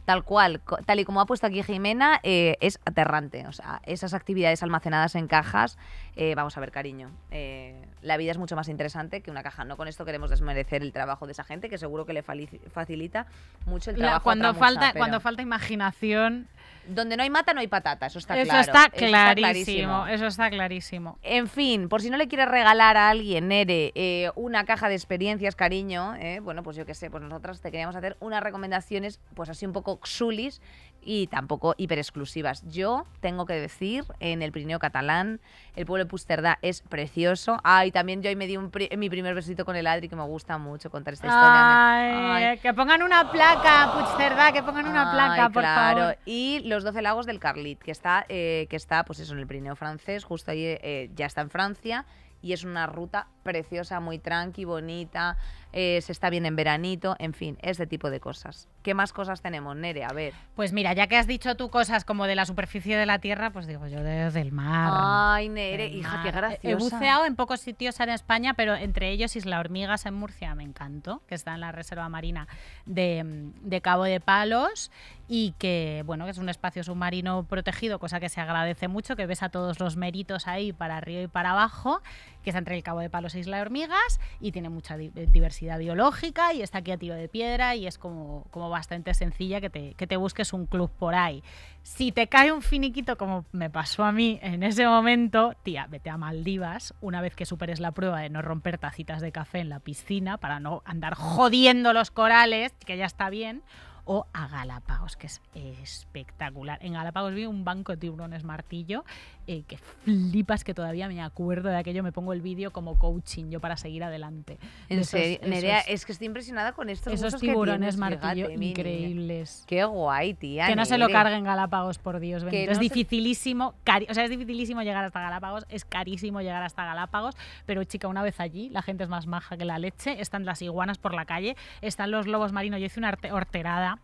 Tal cual, tal y como ha puesto aquí Jimena, eh, es aterrante. O sea, esas actividades almacenadas en cajas, eh, vamos a ver, cariño, eh, la vida es mucho más interesante que una caja. No con esto queremos desmerecer el trabajo de esa gente, que seguro que le facilita mucho el trabajo. La, cuando, cuando falta imaginación donde no hay mata, no hay patata, eso está claro. eso está clarísimo, eso está clarísimo. En fin, por si no le quieres regalar a alguien, Nere, eh, una caja de experiencias, cariño, eh, bueno, pues yo qué sé, pues nosotras te queríamos hacer unas recomendaciones, pues así un poco xulis, y tampoco hiper exclusivas. Yo tengo que decir, en el Pirineo catalán, el pueblo de Pusterda es precioso. Ay, y también yo ahí me di mi primer besito con el Adri, que me gusta mucho contar esta historia. Ay, Que pongan una placa, Pusterda, que pongan una placa, por claro. favor. Y los 12 lagos del Carlit, que está, eh, que está pues eso, en el Pirineo francés, justo ahí eh, ya está en Francia y es una ruta preciosa, muy tranqui, bonita, eh, se está bien en veranito, en fin, ese tipo de cosas. ¿Qué más cosas tenemos, Nere? A ver. Pues mira, ya que has dicho tú cosas como de la superficie de la Tierra, pues digo yo de, del mar. Ay, Nere, hija, qué graciosa. He buceado en pocos sitios en España, pero entre ellos Isla Hormigas en Murcia, me encantó, que está en la Reserva Marina de, Cabo de Palos y que bueno, que es un espacio submarino protegido, cosa que se agradece mucho, que ves a todos los meritos ahí para arriba y para abajo, que está entre el Cabo de Palos e Isla Hormigas y tiene mucha diversidad biológica y está aquí a tiro de piedra y es como, como bastante sencilla que te, que te busques un club por ahí. Si te cae un finiquito como me pasó a mí en ese momento, tía, vete a Maldivas una vez que superes la prueba de no romper tacitas de café en la piscina para no andar jodiendo los corales, que ya está bien o a Galápagos, que es espectacular. En Galápagos vi un banco de tiburones martillo eh, que flipas que todavía me acuerdo de aquello, me pongo el vídeo como coaching yo para seguir adelante. En serio, Nerea, es que estoy impresionada con estos esos tiburones martillo increíbles. Qué guay, tía. Que no se lo carguen Galápagos, por Dios. es dificilísimo, o sea, es dificilísimo llegar hasta Galápagos, es carísimo llegar hasta Galápagos, pero chica, una vez allí la gente es más maja que la leche, están las iguanas por la calle, están los lobos marinos, yo hice una horterada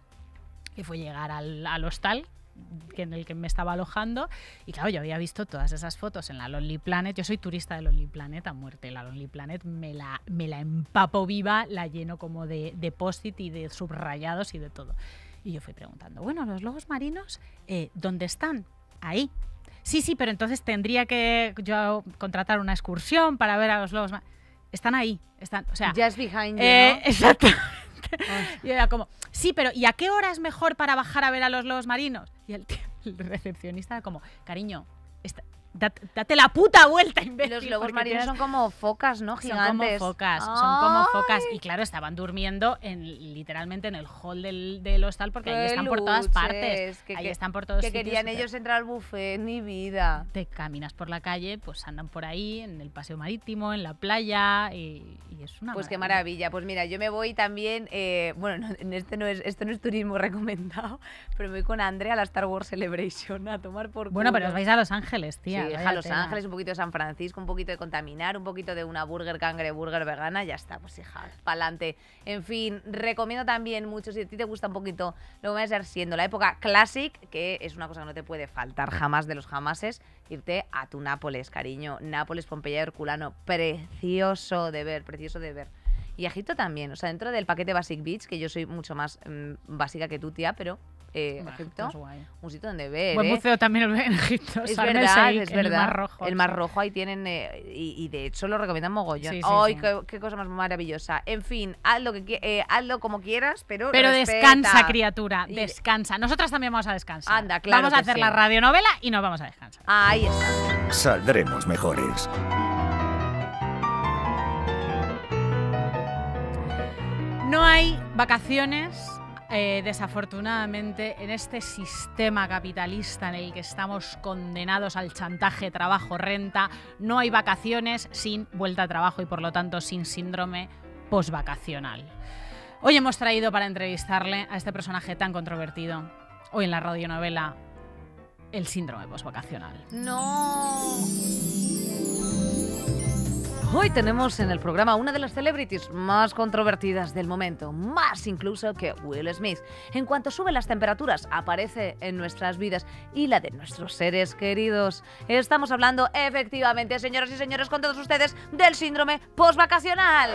que fue llegar al, al hostal en el que me estaba alojando. Y claro, yo había visto todas esas fotos en la Lonely Planet. Yo soy turista de Lonely Planet a muerte. La Lonely Planet me la, me la empapo viva, la lleno como de, de y de subrayados y de todo. Y yo fui preguntando, bueno, los lobos marinos, eh, ¿dónde están? Ahí. Sí, sí, pero entonces tendría que yo contratar una excursión para ver a los lobos marinos. Están ahí, están, o sea... Just behind you, eh, ¿no? Exacto. y era como, sí, pero ¿y a qué hora es mejor para bajar a ver a los lobos marinos? Y el, recepcionista era como, cariño, está date, la puta vuelta, imbécil. Los lobos marinos son como focas, ¿no? Gigantes. Son como focas, son como focas. Y claro, estaban durmiendo en, literalmente en el hall del, hostal porque ahí están por todas partes. ahí están por todos Que querían ellos entrar al buffet, ni vida. Te caminas por la calle, pues andan por ahí, en el paseo marítimo, en la playa y, es una Pues qué maravilla. Pues mira, yo me voy también, eh, bueno, no, este no es, esto no es turismo recomendado, pero me voy con Andrea a la Star Wars Celebration a tomar por Bueno, pero os vais a Los Ángeles, tía. Los Ángeles, un poquito de San Francisco, un poquito de contaminar, un poquito de una burger cangre, burger vegana, ya está, pues hija, pa'lante. En fin, recomiendo también mucho, si a ti te gusta un poquito lo que va a ser siendo la época classic, que es una cosa que no te puede faltar jamás de los jamases, irte a tu Nápoles, cariño. Nápoles, Pompeya, Herculano, precioso de ver, precioso de ver. Y Egipto también, o sea, dentro del paquete Basic Beach, que yo soy mucho más mm, básica que tu tía, pero eh, ah, un sitio donde ver. Buen buceo ¿eh? también en Egipto. Es El Mar Rojo. El Mar Rojo ahí tienen, eh, y, de hecho lo recomiendan mogollón. qué, cosa más maravillosa! En fin, hazlo, que, hazlo como quieras, pero. Pero descansa, criatura, descansa. Nosotras también vamos a descansar. Anda, Vamos a hacer la radionovela y nos vamos a descansar. Ahí está. Saldremos mejores. No hay vacaciones eh, desafortunadamente, en este sistema capitalista en el que estamos condenados al chantaje trabajo-renta, no hay vacaciones sin vuelta a trabajo y por lo tanto sin síndrome posvacacional. Hoy hemos traído para entrevistarle a este personaje tan controvertido, hoy en la radionovela, el síndrome posvacacional. No. Hoy tenemos en el programa una de las celebrities más controvertidas del momento, más incluso que Will Smith. En cuanto suben las temperaturas, aparece en nuestras vidas y la de nuestros seres queridos. Estamos hablando, efectivamente, señoras y señores, con todos ustedes, del síndrome postvacacional.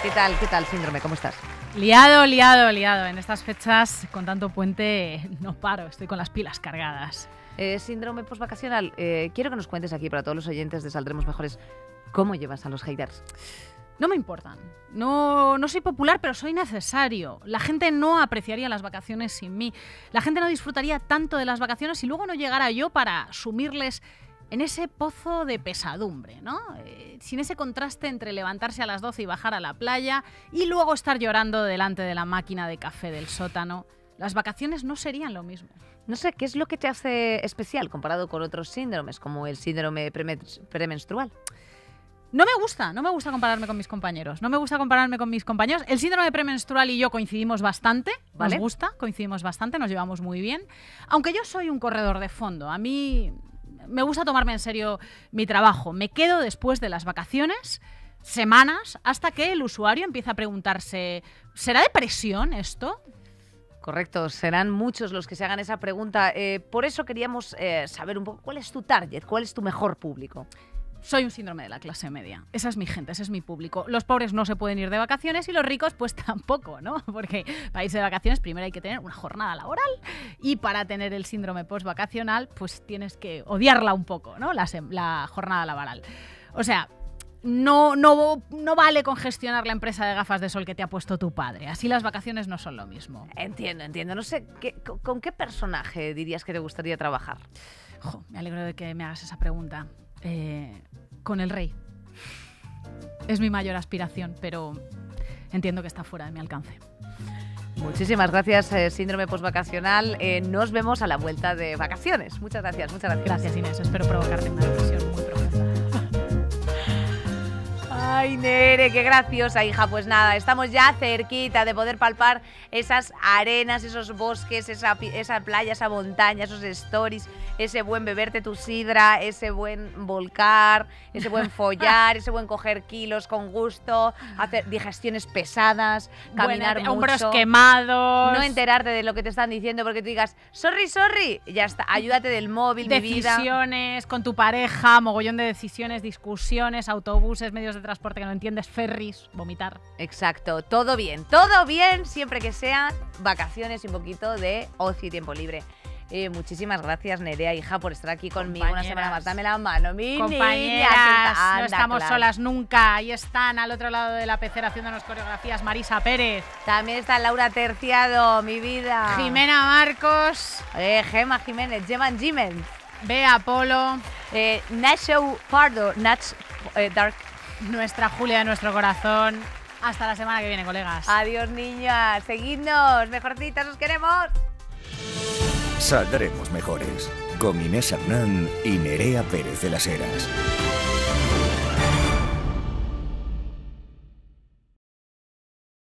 ¿Qué tal? ¿Qué tal, síndrome? ¿Cómo estás? Liado, liado, liado. En estas fechas, con tanto puente, no paro, estoy con las pilas cargadas. Eh, síndrome postvacacional, eh, quiero que nos cuentes aquí para todos los oyentes de Saldremos Mejores, ¿cómo llevas a los haters? No me importan. No, no soy popular, pero soy necesario. La gente no apreciaría las vacaciones sin mí. La gente no disfrutaría tanto de las vacaciones si luego no llegara yo para sumirles en ese pozo de pesadumbre, ¿no? Eh, sin ese contraste entre levantarse a las 12 y bajar a la playa y luego estar llorando delante de la máquina de café del sótano, las vacaciones no serían lo mismo. No sé, ¿qué es lo que te hace especial comparado con otros síndromes, como el síndrome premenstrual? No me gusta, no me gusta compararme con mis compañeros. No me gusta compararme con mis compañeros. El síndrome premenstrual y yo coincidimos bastante, me gusta, coincidimos bastante, nos llevamos muy bien. Aunque yo soy un corredor de fondo, a mí me gusta tomarme en serio mi trabajo. Me quedo después de las vacaciones semanas hasta que el usuario empieza a preguntarse, ¿será depresión esto? Correcto, serán muchos los que se hagan esa pregunta. Eh, por eso queríamos eh, saber un poco cuál es tu target, cuál es tu mejor público. Soy un síndrome de la clase media. Esa es mi gente, ese es mi público. Los pobres no se pueden ir de vacaciones y los ricos pues tampoco, ¿no? Porque para irse de vacaciones primero hay que tener una jornada laboral y para tener el síndrome post-vacacional pues tienes que odiarla un poco, ¿no? La, la jornada laboral. O sea, no, no, con vale la empresa de gafas de sol que te ha puesto tu padre. Así las vacaciones no son lo mismo. Entiendo, entiendo. No sé, con, qué personaje dirías que te gustaría trabajar? me alegro de que me hagas esa pregunta. Eh, con el rey. Es mi mayor aspiración, pero entiendo que está fuera de mi alcance. Muchísimas gracias, eh, síndrome postvacacional. Eh, nos vemos a la vuelta de vacaciones. Muchas gracias, muchas gracias. Gracias, Inés. Espero provocarte una decisión. Ay, Nere, qué graciosa, hija. Pues nada, estamos ya cerquita de poder palpar esas arenas, esos bosques, esa, playa, esa montaña, esos stories, ese buen beberte tu sidra, ese buen volcar, ese buen follar, ese buen coger kilos con gusto, hacer digestiones pesadas, caminar bueno, mucho. quemados. No enterarte de lo que te están diciendo porque tú digas, sorry, sorry, ya está, ayúdate del móvil, decisiones, mi vida. Decisiones con tu pareja, mogollón de decisiones, discusiones, autobuses, medios de transporte porque que no entiendes, ferries, vomitar. Exacto, todo bien, todo bien, siempre que sean vacaciones y un poquito de ocio y tiempo libre. Eh, muchísimas gracias, Nerea, hija, por estar aquí conmigo una semana más. Dame la mano, mi no estamos solas nunca. Ahí están, al otro lado de la pecera, haciéndonos coreografías, Marisa Pérez. También está Laura Terciado, mi vida. Jimena Marcos. Eh, Gemma Gema Jiménez, Geman Jiménez. Bea Polo. Eh, Nacho Pardo, Nach eh, Dark nuestra Julia de nuestro corazón. Hasta la semana que viene, colegas. Adiós, niñas. Seguidnos. Mejorcitas, os queremos. Saldremos mejores con Inés Hernán y Nerea Pérez de las Heras.